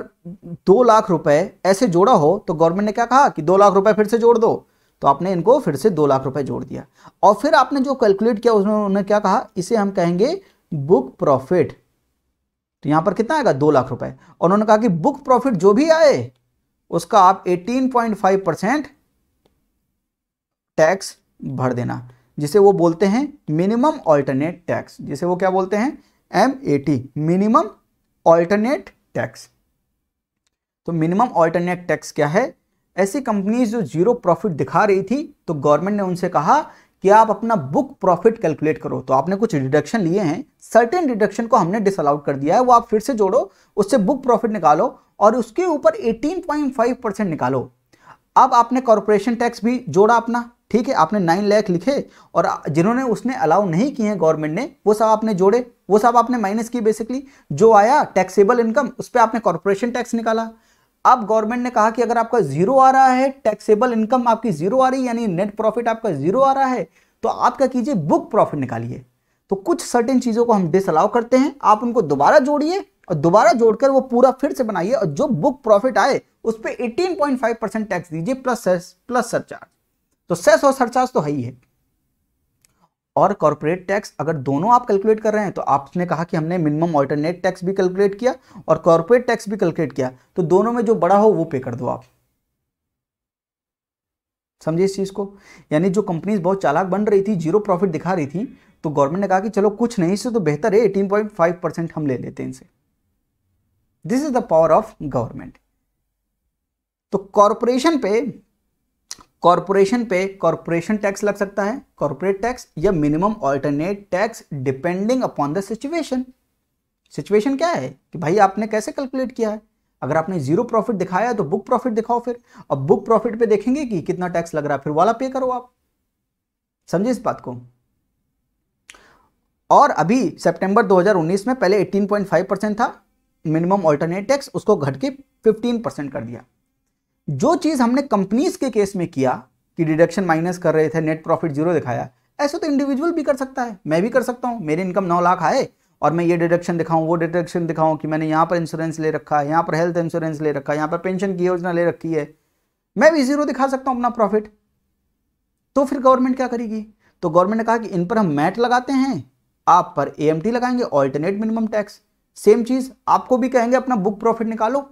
दो लाख रुपए ऐसे जोड़ा हो तो गवर्नमेंट ने क्या कहा कि दो लाख रुपए फिर से जोड़ दो तो आपने इनको फिर से दो लाख रुपए जोड़ दिया और फिर आपने जो कैलकुलेट किया उसमें उन्होंने क्या कहा इसे हम कहेंगे बुक प्रॉफिट तो यहां पर कितना आएगा दो लाख रुपए और उन्होंने कहा कि बुक प्रॉफिट जो भी आए उसका आप 18.5 परसेंट टैक्स भर देना जिसे वो बोलते हैं मिनिमम ऑल्टरनेट टैक्स जिसे वो क्या बोलते हैं एम मिनिमम ऑल्टरनेट टैक्स तो मिनिमम ऑल्टरनेट टैक्स क्या है ऐसी कंपनीज जो जीरो प्रॉफिट दिखा रही थी तो गवर्नमेंट ने उनसे कहा कि आप अपना बुक प्रॉफिट कैलकुलेट करो तो आपने कुछ डिडक्शन लिए हैं सर्टेन डिडक्शन को हमने डिसअलाउड कर दिया है वो आप फिर से जोड़ो उससे बुक प्रॉफिट निकालो और उसके ऊपर 18.5 परसेंट निकालो अब आपने कॉरपोरेशन टैक्स भी जोड़ा अपना ठीक है आपने नाइन लैख लिखे और जिन्होंने उसने अलाउ नहीं किए हैं गवर्नमेंट ने वो सब आपने जोड़े वो सब आपने माइनस किए बेसिकली जो आया टैक्सेबल इनकम उस पर आपने कॉरपोरेशन टैक्स निकाला अब गवर्नमेंट ने कहा कि अगर आपका जीरो आ रहा है टैक्सेबल इनकम आपकी जीरो आ रही है यानी नेट प्रॉफिट आपका जीरो आ रहा है तो आप क्या कीजिए बुक प्रॉफिट निकालिए तो कुछ सर्टेन चीज़ों को हम डिसअलाउ करते हैं आप उनको दोबारा जोड़िए और दोबारा जोड़कर वो पूरा फिर से बनाइए और जो बुक प्रॉफिट आए उस पर एटीन टैक्स दीजिए प्लस प्लस सरचार्ज तो सेस और सरचार्ज तो है ही है और कॉरपोरेट टैक्स अगर दोनों आप कैलकुलेट कर रहे हैं तो आपने कहा कि हमने मिनिमम ऑल्टरनेट टैक्स भी कैलकुलेट किया और कॉरपोरेट टैक्स भी कैलकुलेट किया तो दोनों में जो बड़ा हो वो पे कर दो आप समझे इस चीज़ को यानी जो कंपनीज बहुत चालाक बन रही थी जीरो प्रॉफिट दिखा रही थी तो गवर्नमेंट ने कहा कि चलो कुछ नहीं से तो बेहतर है 18.5 परसेंट हम ले लेते हैं इनसे this is the power of government तो कॉरपोरेशन पे कॉरपोरेशन पे कॉरपोरेशन टैक्स लग सकता है कॉरपोरेट टैक्स या minimum alternate tax depending upon the situation situation क्या है कि भाई आपने कैसे कैलकुलेट किया है अगर आपने जीरो प्रॉफिट दिखाया तो बुक प्रॉफिट दिखाओ फिर अब बुक प्रॉफिट पे देखेंगे कि कितना टैक्स लग रहा है फिर वाला पे करो आप समझे इस बात को और अभी सितंबर 2019 में पहले 18.5 परसेंट था मिनिमम ऑल्टरनेट टैक्स उसको घट के 15 परसेंट कर दिया जो चीज़ हमने कंपनीज के केस में किया कि डिडक्शन माइनस कर रहे थे नेट प्रॉफिट जीरो दिखाया ऐसे तो इंडिविजुअल भी कर सकता है मैं भी कर सकता हूं मेरी इनकम नौ लाख आए और मैं ये डिडक्शन दिखाऊं वो डिडक्शन दिखाऊं कि मैंने यहां पर इंश्योरेंस ले रखा है यहां पर हेल्थ इंश्योरेंस ले रखा है यहां पर पेंशन की योजना ले रखी है मैं भी जीरो दिखा सकता हूं अपना प्रॉफिट तो फिर गवर्नमेंट क्या करेगी तो गवर्नमेंट ने कहा कि इन पर हम मैट लगाते हैं आप पर एएमटी लगाएंगे ऑल्टरनेट मिनिमम टैक्स सेम चीज़ आपको भी कहेंगे अपना बुक प्रॉफिट निकालो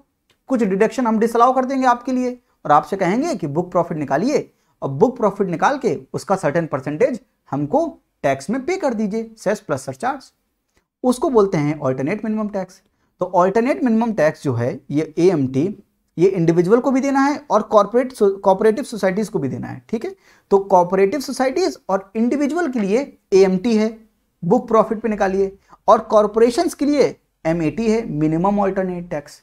कुछ डिडक्शन हम डिसअलाउ कर देंगे आपके लिए और आपसे कहेंगे कि बुक प्रॉफिट निकालिए और बुक प्रॉफिट निकाल के उसका सर्टेन परसेंटेज हमको टैक्स में पे कर दीजिए सेस प्लस सरचार्ज उसको बोलते हैं ऑल्टरनेट मिनिमम टैक्स तो ऑल्टरनेट मिनिमम टैक्स जो है ये ए ये इंडिविजुअल को भी देना है और कॉर्पोरेट कॉपरेटिव सोसाइटीज को भी देना है ठीक है तो कॉपरेटिव सोसाइटीज और इंडिविजुअल के लिए ए है बुक प्रॉफिट पे निकालिए और कॉरपोरेशन के लिए एम है मिनिमम ऑल्टरनेट टैक्स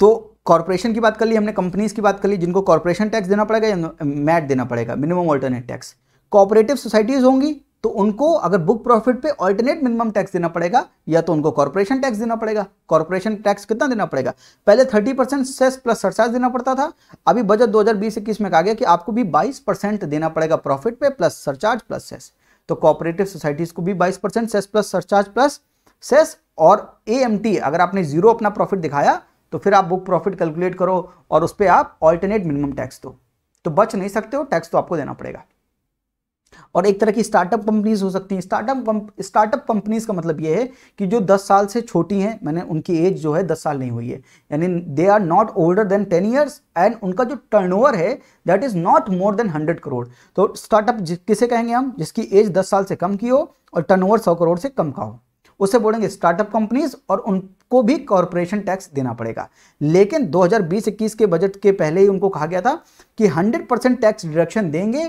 तो कॉरपोरेशन की बात कर ली हमने कंपनीज की बात कर ली जिनको कॉरपोरेशन टैक्स देना पड़ेगा या मैट देना पड़ेगा minimum alternate tax cooperative societies होंगी तो उनको अगर बुक प्रॉफिट पे ऑल्टरनेट मिनिमम टैक्स देना पड़ेगा या तो उनको कॉर्पोरेशन टैक्स देना पड़ेगा कॉर्पोरेशन टैक्स कितना देना पड़ेगा पहले 30 परसेंट सेस प्लस सरचार्ज देना पड़ता था अभी बजट 2020-21 में कहा गया कि आपको भी 22 परसेंट देना पड़ेगा प्रॉफिट पे प्लस सरचार्ज प्लस सेस तो कॉपरेटिव सोसाइटीज को भी बाईस percent cess plus surcharge plus cess और ए अगर आपने जीरो अपना प्रॉफिट दिखाया तो फिर आप बुक प्रॉफिट कैलकुलेट करो और उस पर आप ऑल्टरनेट मिनिमम टैक्स दो तो बच नहीं सकते हो टैक्स तो आपको देना पड़ेगा और एक तरह की स्टार्टअप कंपनीज हो सकती हैं स्टार्टअप स्टार्टअप कंपनीज का मतलब यह है कि जो 10 साल से छोटी हैं मैंने उनकी एज जो है 10 साल नहीं हुई है यानी they are not older than 10 years and उनका जो टर्नओवर है that is not more than 100 crore तो स्टार्टअप किसे कहेंगे हम जिसकी एज 10 साल से कम की हो और टर्न ओवर करोड़ से कम का हो उसे बोलेंगे स्टार्टअप कंपनीज और उनको भी कॉरपोरेशन टैक्स देना पड़ेगा लेकिन 2020-21 के बजट के पहले ही उनको कहा गया था कि 100 परसेंट टैक्स डिडक्शन देंगे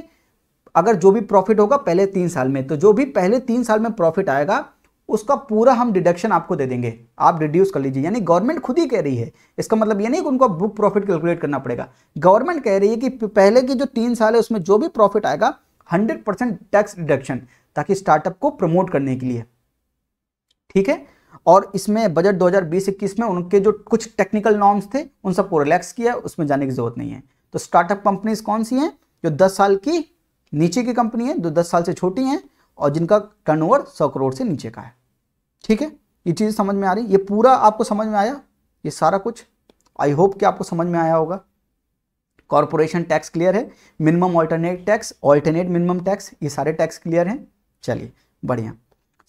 अगर जो भी प्रॉफिट होगा पहले तीन साल में तो जो भी पहले तीन साल में प्रॉफिट आएगा उसका पूरा हम डिडक्शन आपको दे देंगे आप रिड्यूस कर लीजिए यानी गवर्नमेंट खुद ही कह रही है इसका मतलब ये नहीं कि उनको बुक प्रॉफिट कैलकुलेट करना पड़ेगा गवर्नमेंट कह रही है कि पहले की जो तीन साल है उसमें जो भी प्रॉफिट आएगा हंड्रेड परसेंट टैक्स डिडक्शन ताकि स्टार्टअप को प्रमोट करने के लिए ठीक है और इसमें बजट 2020-21 में उनके जो कुछ टेक्निकल नॉर्म्स थे उन सबको रिलैक्स किया उसमें जाने की जरूरत नहीं है तो स्टार्टअप कंपनीज कौन सी हैं जो 10 साल की नीचे की कंपनी है जो 10 साल से छोटी हैं और जिनका टर्नओवर 100 करोड़ से नीचे का है ठीक है ये चीज़ समझ में आ रही ये पूरा आपको समझ में आया ये सारा कुछ आई होप कि आपको समझ में आया होगा कॉरपोरेशन टैक्स क्लियर है minimum alternate tax alternate minimum tax ये सारे टैक्स क्लियर हैं चलिए बढ़िया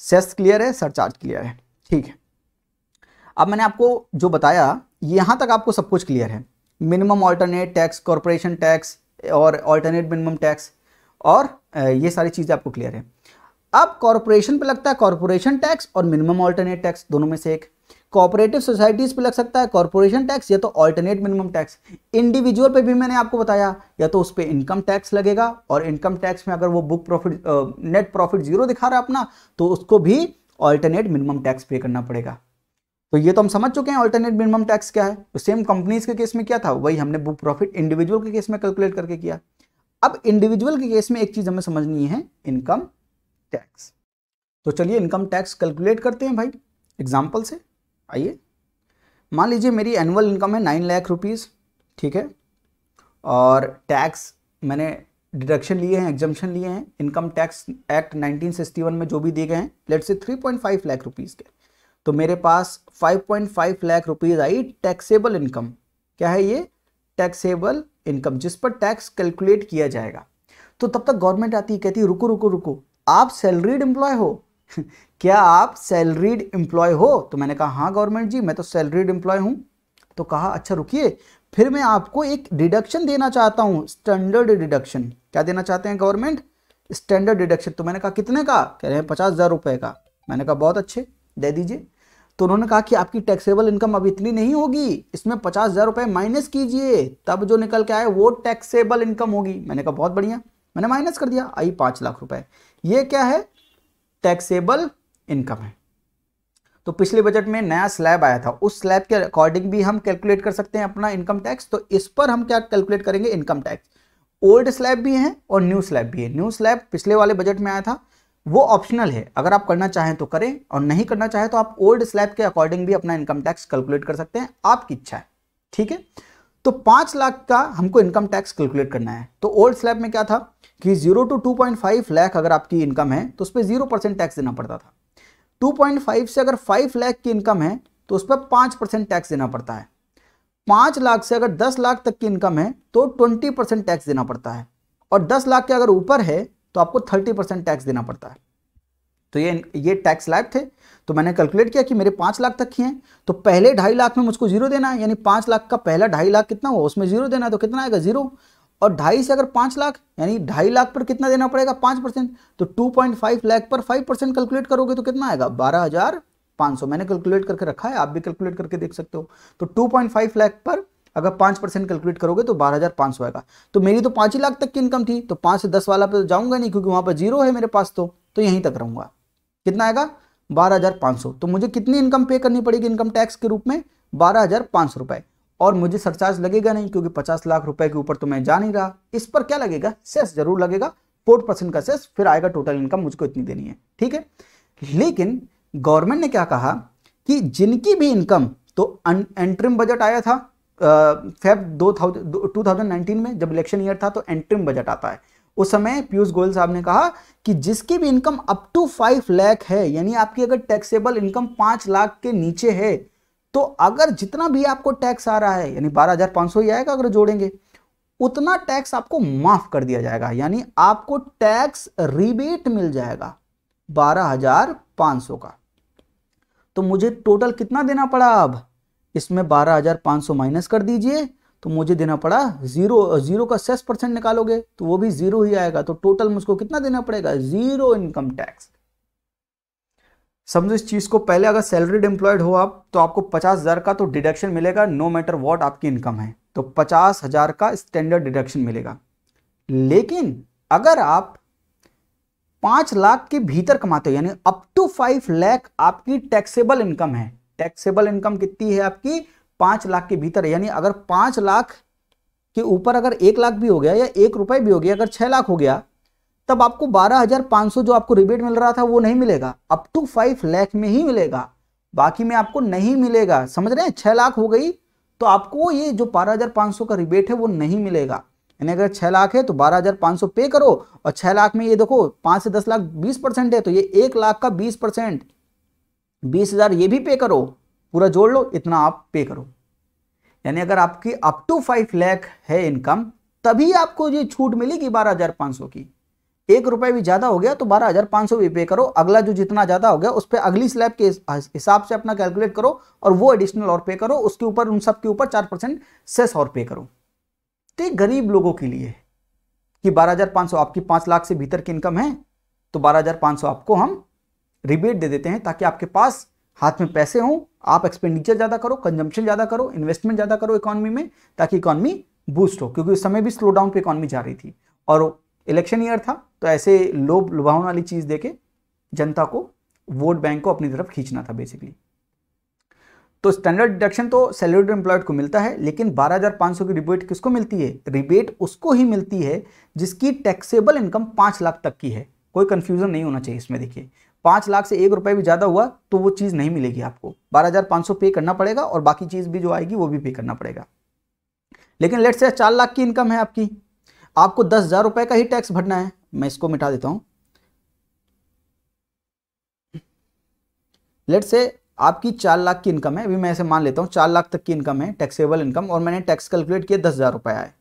सेस क्लियर है सरचार्ज क्लियर है ठीक है अब मैंने आपको जो बताया यहाँ तक आपको सब कुछ क्लियर है minimum alternate tax corporation tax और ऑल्टरनेट मिनिमम टैक्स और ये सारी चीज़ें आपको क्लियर है अब कॉरपोरेशन पे लगता है कॉरपोरेशन टैक्स और मिनिमम ऑल्टरनेट टैक्स दोनों में से एक कॉपरेटिव सोसाइटीज पे लग सकता है कॉरपोरेशन टैक्स या तो ऑल्टरनेट मिनिमम टैक्स इंडिविजुअल पे भी मैंने आपको बताया या तो उस पर इनकम टैक्स लगेगा और इनकम टैक्स में अगर वो book profit net profit zero दिखा रहा है अपना तो उसको भी ऑल्टरनेट मिनिमम टैक्स पे करना पड़ेगा तो ये तो हम समझ चुके हैं ऑल्टरनेट मिनिमम टैक्स क्या है तो सेम कंपनीज के केस में क्या था वही हमने बुक प्रॉफिट इंडिविजुअल के केस में कैलकुलेट करके किया अब इंडिविजुअल के केस में एक चीज हमें समझनी है इनकम टैक्स तो चलिए इनकम टैक्स कैलकुलेट करते हैं भाई एग्जाम्पल से आइए मान लीजिए मेरी एनुअल इनकम है नाइन लाख रुपीज़ ठीक है और टैक्स मैंने डिडक्शन लिए हैं एग्जम्पन लिए हैं इनकम टैक्स एक्ट 1961 में जो भी दिए गए हैं लेट से 3.5 लाख रुपीज़ के तो मेरे पास 5.5 लाख रुपीज़ आई टैक्सेबल इनकम क्या है ये टैक्सेबल इनकम जिस पर टैक्स कैलकुलेट किया जाएगा तो तब तक गवर्नमेंट आती है कहती है रुको रुको रुको आप सैलरीड एम्प्लॉय हो क्या आप सैलरीड एम्प्लॉय हो तो मैंने कहा हाँ गवर्नमेंट जी मैं तो सैलरीड एम्प्लॉय हूँ तो कहा अच्छा रुकिए फिर मैं आपको एक डिडक्शन देना चाहता हूँ स्टैंडर्ड डिडक्शन क्या देना चाहते हैं गवर्नमेंट स्टैंडर्ड डिडक्शन तो मैंने कहा कितने का कह रहे हैं पचास हज़ार रुपये का मैंने कहा बहुत अच्छे दे दीजिए तो उन्होंने कहा कि आपकी टैक्सेबल इनकम अब इतनी नहीं होगी इसमें पचास हज़ार रुपये माइनस कीजिए तब जो निकल के आए वो टैक्सेबल इनकम होगी मैंने कहा बहुत बढ़िया मैंने माइनस कर दिया आई पाँच लाख रुपये ये क्या है टैक्सेबल इनकम है तो पिछले बजट में नया स्लैब आया था उस स्लैब के अकॉर्डिंग भी हम कैलकुलेट कर सकते हैं अपना इनकम टैक्स तो इस पर हम क्या कैलकुलेट करेंगे इनकम टैक्स ओल्ड स्लैब भी है और न्यू स्लैब भी है न्यू स्लैब पिछले वाले बजट में आया था वो ऑप्शनल है अगर आप करना चाहें तो करें और नहीं करना चाहें तो आप ओल्ड स्लैब के अकॉर्डिंग भी अपना इनकम टैक्स कैलकुलेट कर सकते हैं आपकी इच्छा है ठीक है तो पांच लाख का हमको इनकम टैक्स कैलकुलेट करना है तो ओल्ड स्लैब में क्या था कि zero to two point five lakh अगर आपकी इनकम है तो उस पर जीरो परसेंट टैक्स देना पड़ता था टू पॉइंट फाइव से अगर फाइव लाख की इनकम है तो उस पर पाँच परसेंट टैक्स देना पड़ता है पाँच लाख से अगर दस लाख तक की इनकम है तो ट्वेंटी परसेंट टैक्स देना पड़ता है और दस लाख के अगर ऊपर है तो आपको थर्टी परसेंट टैक्स देना पड़ता है तो ये ये टैक्स लायक थे तो मैंने कैलकुलेट किया कि मेरे पांच लाख तक ही हैं तो पहले ढाई लाख में मुझको जीरो देना है यानी पांच लाख का पहला ढाई लाख कितना हो उसमें जीरो देना है तो कितना आएगा जीरो और ढाई से अगर पांच लाख यानी ढाई लाख पर कितना देना पड़ेगा पांच परसेंट तो टू पॉइंट फाइव लाख पर फाइव परसेंट कैलकुलेट करोगे तो कितना आएगा बारह हज़ार पांच सौ मैंने कैलकुलेट करके रखा है आप भी कैलकुलेट करके देख सकते हो तो टू पॉइंट फाइव लाख पर अगर पांच परसेंट कैलकुलेट करोगे तो बारह हज़ार पांच सौ आएगा तो मेरी तो पांच ही लाख तक की इनकम थी तो पांच से दस वाला पे तो नहीं क्योंकि वहां पर जीरो है मेरे पास तो तो यहीं तक रहूंगा कितना आएगा बारह हज़ार पांच सौ तो मुझे कितनी इनकम पे करनी पड़ेगी इनकम टैक्स के रूप में बारह हज़ार पांच सौ रुपए और मुझे सरचार्ज लगेगा नहीं क्योंकि पचास लाख रुपए के ऊपर तो मैं जा नहीं रहा इस पर क्या लगेगा सेस जरूर लगेगा फोर परसेंट का सेस फिर आएगा टोटल इनकम मुझको इतनी देनी है ठीक है लेकिन गवर्नमेंट ने क्या कहा कि जिनकी भी इनकम तो एंट्रिम बजट आया था फेब दो थाउजेंड में जब इलेक्शन ईयर था तो एंट्रिम बजट आता है उस समय पीयूष गोयल साहब ने कहा कि जिसकी भी income up to five lakh है यानी आपकी अगर टैक्सेबल इनकम पांच लाख के नीचे है तो अगर जितना भी आपको टैक्स आ रहा है यानी बारह हजार पाँच सौ ही आएगा अगर जोड़ेंगे उतना टैक्स आपको माफ कर दिया जाएगा यानी आपको टैक्स रिबेट मिल जाएगा बारह हजार पांच सौ का तो मुझे टोटल कितना देना पड़ा अब इसमें बारह हजार पांच सौ माइनस कर दीजिए तो मुझे देना पड़ा जीरो जीरो का सेस परसेंट निकालोगे तो वो भी जीरो ही आएगा तो टोटल मुझको कितना देना पड़ेगा जीरो इनकम टैक्स समझो इस चीज़ को पहले अगर सैलरीड एम्प्लॉयड हो आप तो आपको पचास हज़ार का तो डिडक्शन मिलेगा नो मैटर वॉट आपकी इनकम है तो पचास हज़ार का स्टैंडर्ड डिडक्शन मिलेगा लेकिन अगर आप पांच लाख के भीतर कमाते हो यानी अप टू फाइव लैख आपकी टैक्सेबल इनकम है टैक्सेबल इनकम कितनी है आपकी पांच लाख के भीतर यानी अगर पांच लाख के ऊपर अगर एक लाख भी हो गया या एक रुपए भी हो गया अगर छह लाख हो गया तब आपको 12,500 जो आपको रिबेट मिल रहा था वो नहीं मिलेगा अप टू फाइव लैख में ही मिलेगा बाकी में आपको नहीं मिलेगा समझ रहे हैं छह लाख हो गई तो आपको ये जो 12,500 का रिबेट है वो नहीं मिलेगा यानी अगर छह लाख है तो 12,500 पे करो और छह लाख में ये देखो पांच से दस लाख बीस परसेंट है तो ये एक लाख का बीस परसेंट बीस हज़ार ये भी पे करो पूरा जोड़ लो इतना आप पे करो यानी अगर आपकी अप टू फाइव लैख है इनकम तभी आपको ये छूट मिलेगी बारह हज़ार पांच सौ की एक रुपए भी ज्यादा हो गया तो बारह हजार पाँच सौ भी पे करो अगला जो जितना ज्यादा हो गया उस पर अगली स्लैब के हिसाब से अपना कैलकुलेट करो और वो एडिशनल और पे करो उसके ऊपर उन सब के ऊपर चार परसेंट सेस और पे करो तो गरीब लोगों के लिए कि सौ आपकी पाँच लाख से भीतर की इनकम है तो सौ आपको हम रिबेट दे देते हैं ताकि आपके पास हाथ में पैसे हों आप एक्सपेंडिचर ज़्यादा करो कंजम्पशन ज़्यादा करो इन्वेस्टमेंट ज़्यादा करो इकॉनमी में ताकि इकॉनमी बूस्ट हो क्योंकि उस समय भी स्लो डाउन पर इकॉनमी जा रही थी और इलेक्शन ईयर था तो ऐसे लोभ लुभावन वाली चीज़ देके जनता को वोट बैंक को अपनी तरफ खींचना था बेसिकली तो स्टैंडर्ड डिडक्शन तो सैलरीड एम्प्लॉयड को मिलता है लेकिन 12,500 की रिबेट किसको मिलती है रिबेट उसको ही मिलती है जिसकी टैक्सेबल इनकम पांच लाख तक की है कोई कंफ्यूजन नहीं होना चाहिए इसमें देखिए पांच लाख से एक रुपए भी ज़्यादा हुआ तो वो चीज़ नहीं मिलेगी आपको 12,500 पे करना पड़ेगा और बाकी चीज़ भी जो आएगी वो भी पे करना पड़ेगा लेकिन लेट से चार लाख की इनकम है आपकी आपको दस हज़ार रुपए का ही टैक्स भरना है मैं इसको मिटा देता हूं लेट से आपकी चार लाख की इनकम है अभी मैं ऐसे मान लेता हूं चार लाख तक की इनकम है टैक्सेबल इनकम और मैंने टैक्स कैलकुलेट किया दस हज़ार रुपया है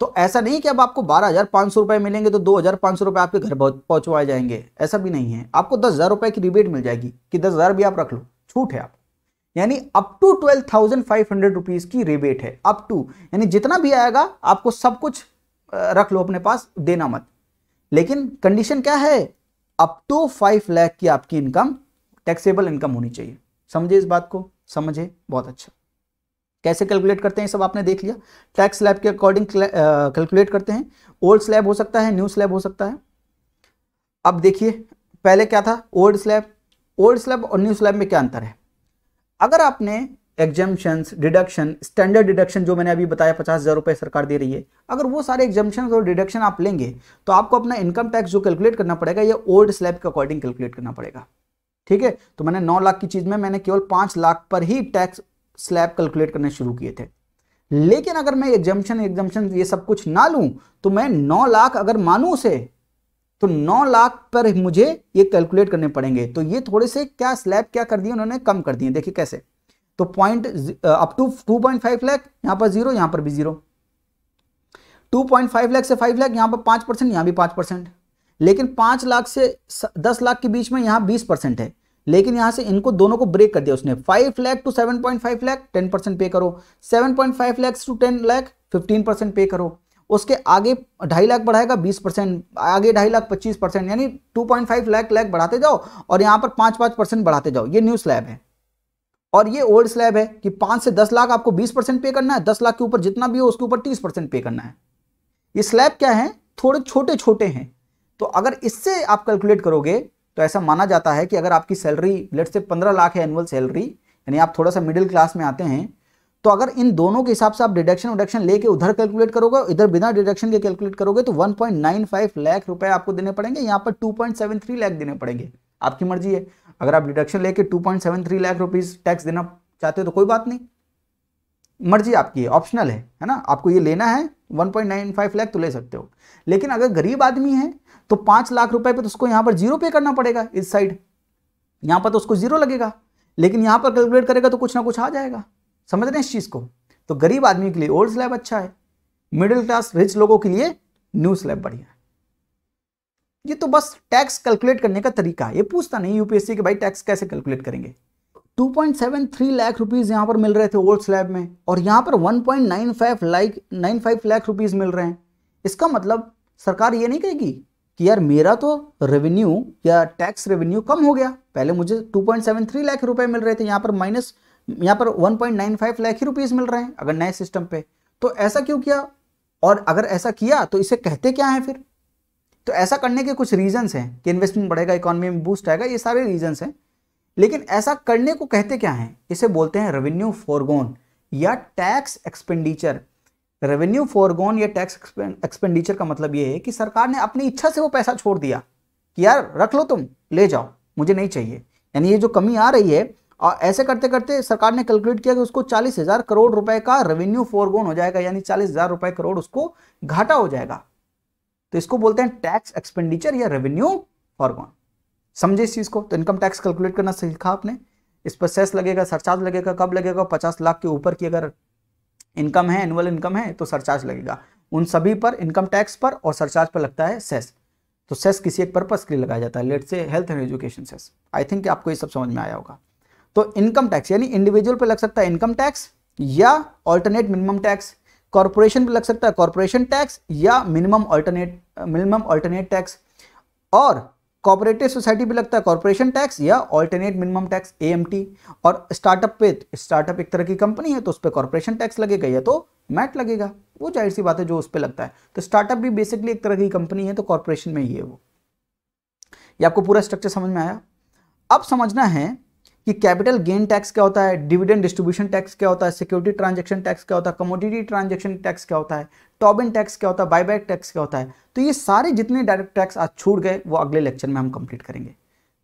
तो ऐसा नहीं कि अब आपको बारह हज़ार पांच सौ रुपए मिलेंगे तो दो हज़ार पांच सौ रुपए आपके घर पहुंचवाए जाएंगे ऐसा भी नहीं है आपको दस हज़ार रुपए की रिबेट मिल जाएगी कि दस हज़ार भी आप रख लो छूट है आप यानी up to twelve thousand five hundred rupees की रिबेट है अप टू यानी जितना भी आएगा आपको सब कुछ रख लो अपने पास देना मत लेकिन कंडीशन क्या है अप टू फाइव लैख की आपकी इनकम टैक्सेबल इनकम होनी चाहिए समझे इस बात को समझे बहुत अच्छा कैसे कैलकुलेट करते हैं सब आपने देख लिया टैक्स स्लैब के अकॉर्डिंग कैलकुलेट करते हैं ओल्ड स्लैब हो सकता है न्यू स्लैब हो सकता है अब देखिए पहले क्या था ओल्ड स्लैब ओल्ड स्लैब और न्यू स्लैब में क्या अंतर है अगर आपने एग्जाम्शंस डिडक्शन स्टैंडर्ड डिडक्शन जो मैंने अभी बताया पचास हज़ार रुपये सरकार दे रही है अगर वो सारे एग्जाम्शन और डिडक्शन आप लेंगे तो आपको अपना इनकम टैक्स जो कैलकुलेट करना पड़ेगा ये ओल्ड स्लैब के अकॉर्डिंग कैलकुलेट करना पड़ेगा ठीक है तो मैंने नौ लाख की चीज़ में मैंने केवल पाँच लाख पर ही टैक्स स्लैब कैलकुलेट करने शुरू किए थे लेकिन अगर मैं एग्जम्पन एग्जाम्शन ये सब कुछ ना लूँ तो मैं नौ लाख अगर मानूँ उसे तो 9 लाख पर मुझे ये कैलकुलेट करने पड़ेंगे तो ये थोड़े से क्या स्लैब क्या कर दिए उन्होंने कम कर दिए देखिए कैसे तो point up to two point five lakh यहां पर जीरो यहां पर भी zero to point five lakh से फाइव लैख यहां पर पांच परसेंट यहां भी पांच परसेंट लेकिन पांच लाख से दस लाख के बीच में यहां बीस परसेंट है लेकिन यहां से इनको दोनों को ब्रेक कर दिया उसने five lakh to seven point five lakh ten percent पे करो seven point five lakh to ten lakh fifteen percent पे करो उसके आगे ढाई लाख बढ़ाएगा बीस परसेंट आगे ढाई लाख पच्चीस परसेंट यानी two point five lakh lakh बढ़ाते जाओ और यहां पर पांच पांच परसेंट बढ़ाते जाओ ये न्यू स्लैब है और ये ओल्ड स्लैब है कि पांच से दस लाख आपको बीस परसेंट पे करना है दस लाख के ऊपर जितना भी हो उसके ऊपर तीस परसेंट पे करना है ये स्लैब क्या है थोड़े छोटे छोटे हैं तो अगर इससे आप कैलकुलेट करोगे तो ऐसा माना जाता है कि अगर आपकी सैलरी लेट से पंद्रह लाख है एनुअल सैलरी यानी आप थोड़ा सा मिडिल क्लास में आते हैं तो अगर इन दोनों के हिसाब से आप डिडक्शन उडक्शन लेके उधर कैलकुलेट करोगे इधर बिना डिडक्शन के कैलकुलेट करोगे तो 1.95 लाख रुपए आपको देने पड़ेंगे यहाँ पर 2.73 लाख देने पड़ेंगे आपकी मर्जी है अगर आप डिडक्शन लेके 2.73 लाख रुपीस टैक्स देना चाहते हो तो कोई बात नहीं मर्जी आपकी है ऑप्शनल है है ना आपको ये लेना है 1.95 लाख तो ले सकते हो लेकिन अगर गरीब आदमी है तो पाँच लाख रुपए पे तो उसको यहाँ पर जीरो पे करना पड़ेगा इस साइड यहाँ पर तो उसको जीरो लगेगा लेकिन यहाँ पर कैलकुलेट करेगा तो कुछ ना कुछ आ जाएगा समझ रहे हैं इस चीज़ को तो गरीब आदमी के लिए ओल्ड स्लैब अच्छा है मिडिल क्लास रिच लोगों के लिए न्यू स्लैब बढ़िया है ये तो बस टैक्स कैलकुलेट करने का तरीका है ये पूछता नहीं यूपीएससी के भाई टैक्स कैसे कैलकुलेट करेंगे 2.73 लाख रुपीस यहाँ पर मिल रहे थे ओल्ड स्लैब में और यहाँ पर 1.95 लाख 95 लाख रुपीस मिल रहे हैं इसका मतलब सरकार ये नहीं कहेगी कि यार मेरा तो रेवेन्यू या टैक्स रेवेन्यू कम हो गया पहले मुझे 2.73 लाख रुपए मिल रहे थे यहाँ पर माइनस यहाँ पर 1.95 लाख ही रुपीस मिल रहे हैं अगर नए सिस्टम पे तो ऐसा क्यों किया और अगर ऐसा किया तो इसे कहते क्या है फिर तो ऐसा करने के कुछ रीजन्स हैं कि इन्वेस्टमेंट बढ़ेगा इकोनॉमी में बूस्ट आएगा ये सारे रीजन्स हैं लेकिन ऐसा करने को कहते क्या हैं इसे बोलते हैं रेवेन्यू फॉरगोन या टैक्स एक्सपेंडिचर रेवेन्यू फॉरगोन या टैक्स एक्सपेंडिचर का मतलब ये है कि सरकार ने अपनी इच्छा से वो पैसा छोड़ दिया कि यार रख लो तुम ले जाओ मुझे नहीं चाहिए यानी ये जो कमी आ रही है और ऐसे करते करते सरकार ने कैलकुलेट किया कि उसको चालीस हज़ार करोड़ रुपए का रेवेन्यू फोरगोन हो जाएगा यानी चालीस हज़ार रुपए करोड़ उसको घाटा हो जाएगा तो इसको बोलते हैं टैक्स एक्सपेंडिचर या रेवेन्यू फॉरगॉन समझे इस चीज़ को तो इनकम टैक्स कैलकुलेट करना सीखा आपने इस पर सेस लगेगा सरचार्ज लगेगा कब लगेगा पचास लाख के ऊपर की अगर इनकम है एनुअल इनकम है तो सरचार्ज लगेगा उन सभी पर इनकम टैक्स पर और सरचार्ज पर लगता है सेस तो सेस किसी एक पर्पज के लिए लगाया जाता है लेट से health and education cess I think आपको ये सब समझ में आया होगा तो इनकम टैक्स यानी इंडिविजुअल पर लग सकता है इनकम टैक्स या ऑल्टरनेट मिनिमम टैक्स कॉरपोरेशन भी लग सकता है कॉरपोरेशन टैक्स या minimum alternate minimum alternate tax और कॉपरेटिव सोसाइटी भी लगता है कॉरपोरेशन टैक्स या ऑल्टरनेट मिनिमम टैक्स ए और स्टार्टअप पे स्टार्टअप एक तरह की कंपनी है तो उस पर कॉरपोरेशन टैक्स लगेगा या तो मैट लगेगा वो जाहिर सी बात है जो उस पर लगता है तो स्टार्टअप भी बेसिकली एक तरह की कंपनी है तो कॉरपोरेशन में ही है वो ये आपको पूरा स्ट्रक्चर समझ में आया अब समझना है कि कैपिटल गेन टैक्स क्या होता है डिविडेंड डिस्ट्रीब्यूशन टैक्स क्या होता है सिक्योरिटी ट्रांजेक्शन टैक्स क्या होता है कमोडिटी ट्रांजेक्शन टैक्स क्या होता है टॉप इन टैक्स क्या होता है बाईबैक टैक्स क्या होता है तो ये सारे जितने डायरेक्ट टैक्स आज छूट गए वो अगले लेक्चर में हम कंप्लीट करेंगे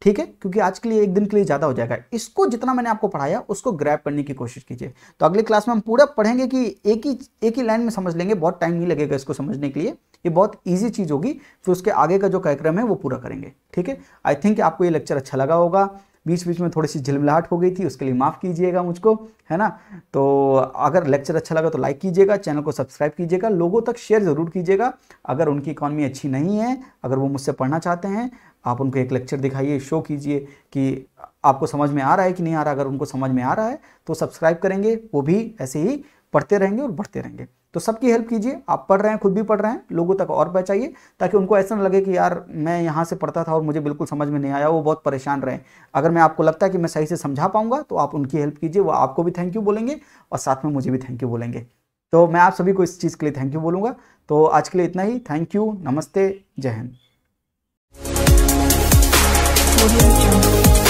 ठीक है क्योंकि आज के लिए एक दिन के लिए ज़्यादा हो जाएगा इसको जितना मैंने आपको पढ़ाया उसको ग्रैप करने की कोशिश कीजिए तो अगले क्लास में हम पूरा पढ़ेंगे कि एक ही एक ही लाइन में समझ लेंगे बहुत टाइम नहीं लगेगा इसको समझने के लिए ये बहुत ईजी चीज़ होगी फिर उसके आगे का जो कार्यक्रम है वो पूरा करेंगे ठीक है आई थिंक आपको ये लेक्चर अच्छा लगा होगा बीच बीच में थोड़ी सी झिलमिलाहट हो गई थी उसके लिए माफ़ कीजिएगा मुझको है ना तो अगर लेक्चर अच्छा लगा तो लाइक कीजिएगा चैनल को सब्सक्राइब कीजिएगा लोगों तक शेयर ज़रूर कीजिएगा अगर उनकी इकॉनमी अच्छी नहीं है अगर वो मुझसे पढ़ना चाहते हैं आप उनको एक लेक्चर दिखाइए शो कीजिए कि आपको समझ में आ रहा है कि नहीं आ रहा अगर उनको समझ में आ रहा है तो सब्सक्राइब करेंगे वो भी ऐसे ही पढ़ते रहेंगे और बढ़ते रहेंगे तो सबकी हेल्प कीजिए आप पढ़ रहे हैं खुद भी पढ़ रहे हैं लोगों तक और पहचाइए ताकि उनको ऐसा ना लगे कि यार मैं यहाँ से पढ़ता था और मुझे बिल्कुल समझ में नहीं आया वो बहुत परेशान रहे अगर मैं आपको लगता है कि मैं सही से समझा पाऊंगा तो आप उनकी हेल्प कीजिए वो आपको भी थैंक यू बोलेंगे और साथ में मुझे भी थैंक यू बोलेंगे तो मैं आप सभी को इस चीज़ के लिए थैंक यू बोलूँगा तो आज के लिए इतना ही थैंक यू नमस्ते जय हिंद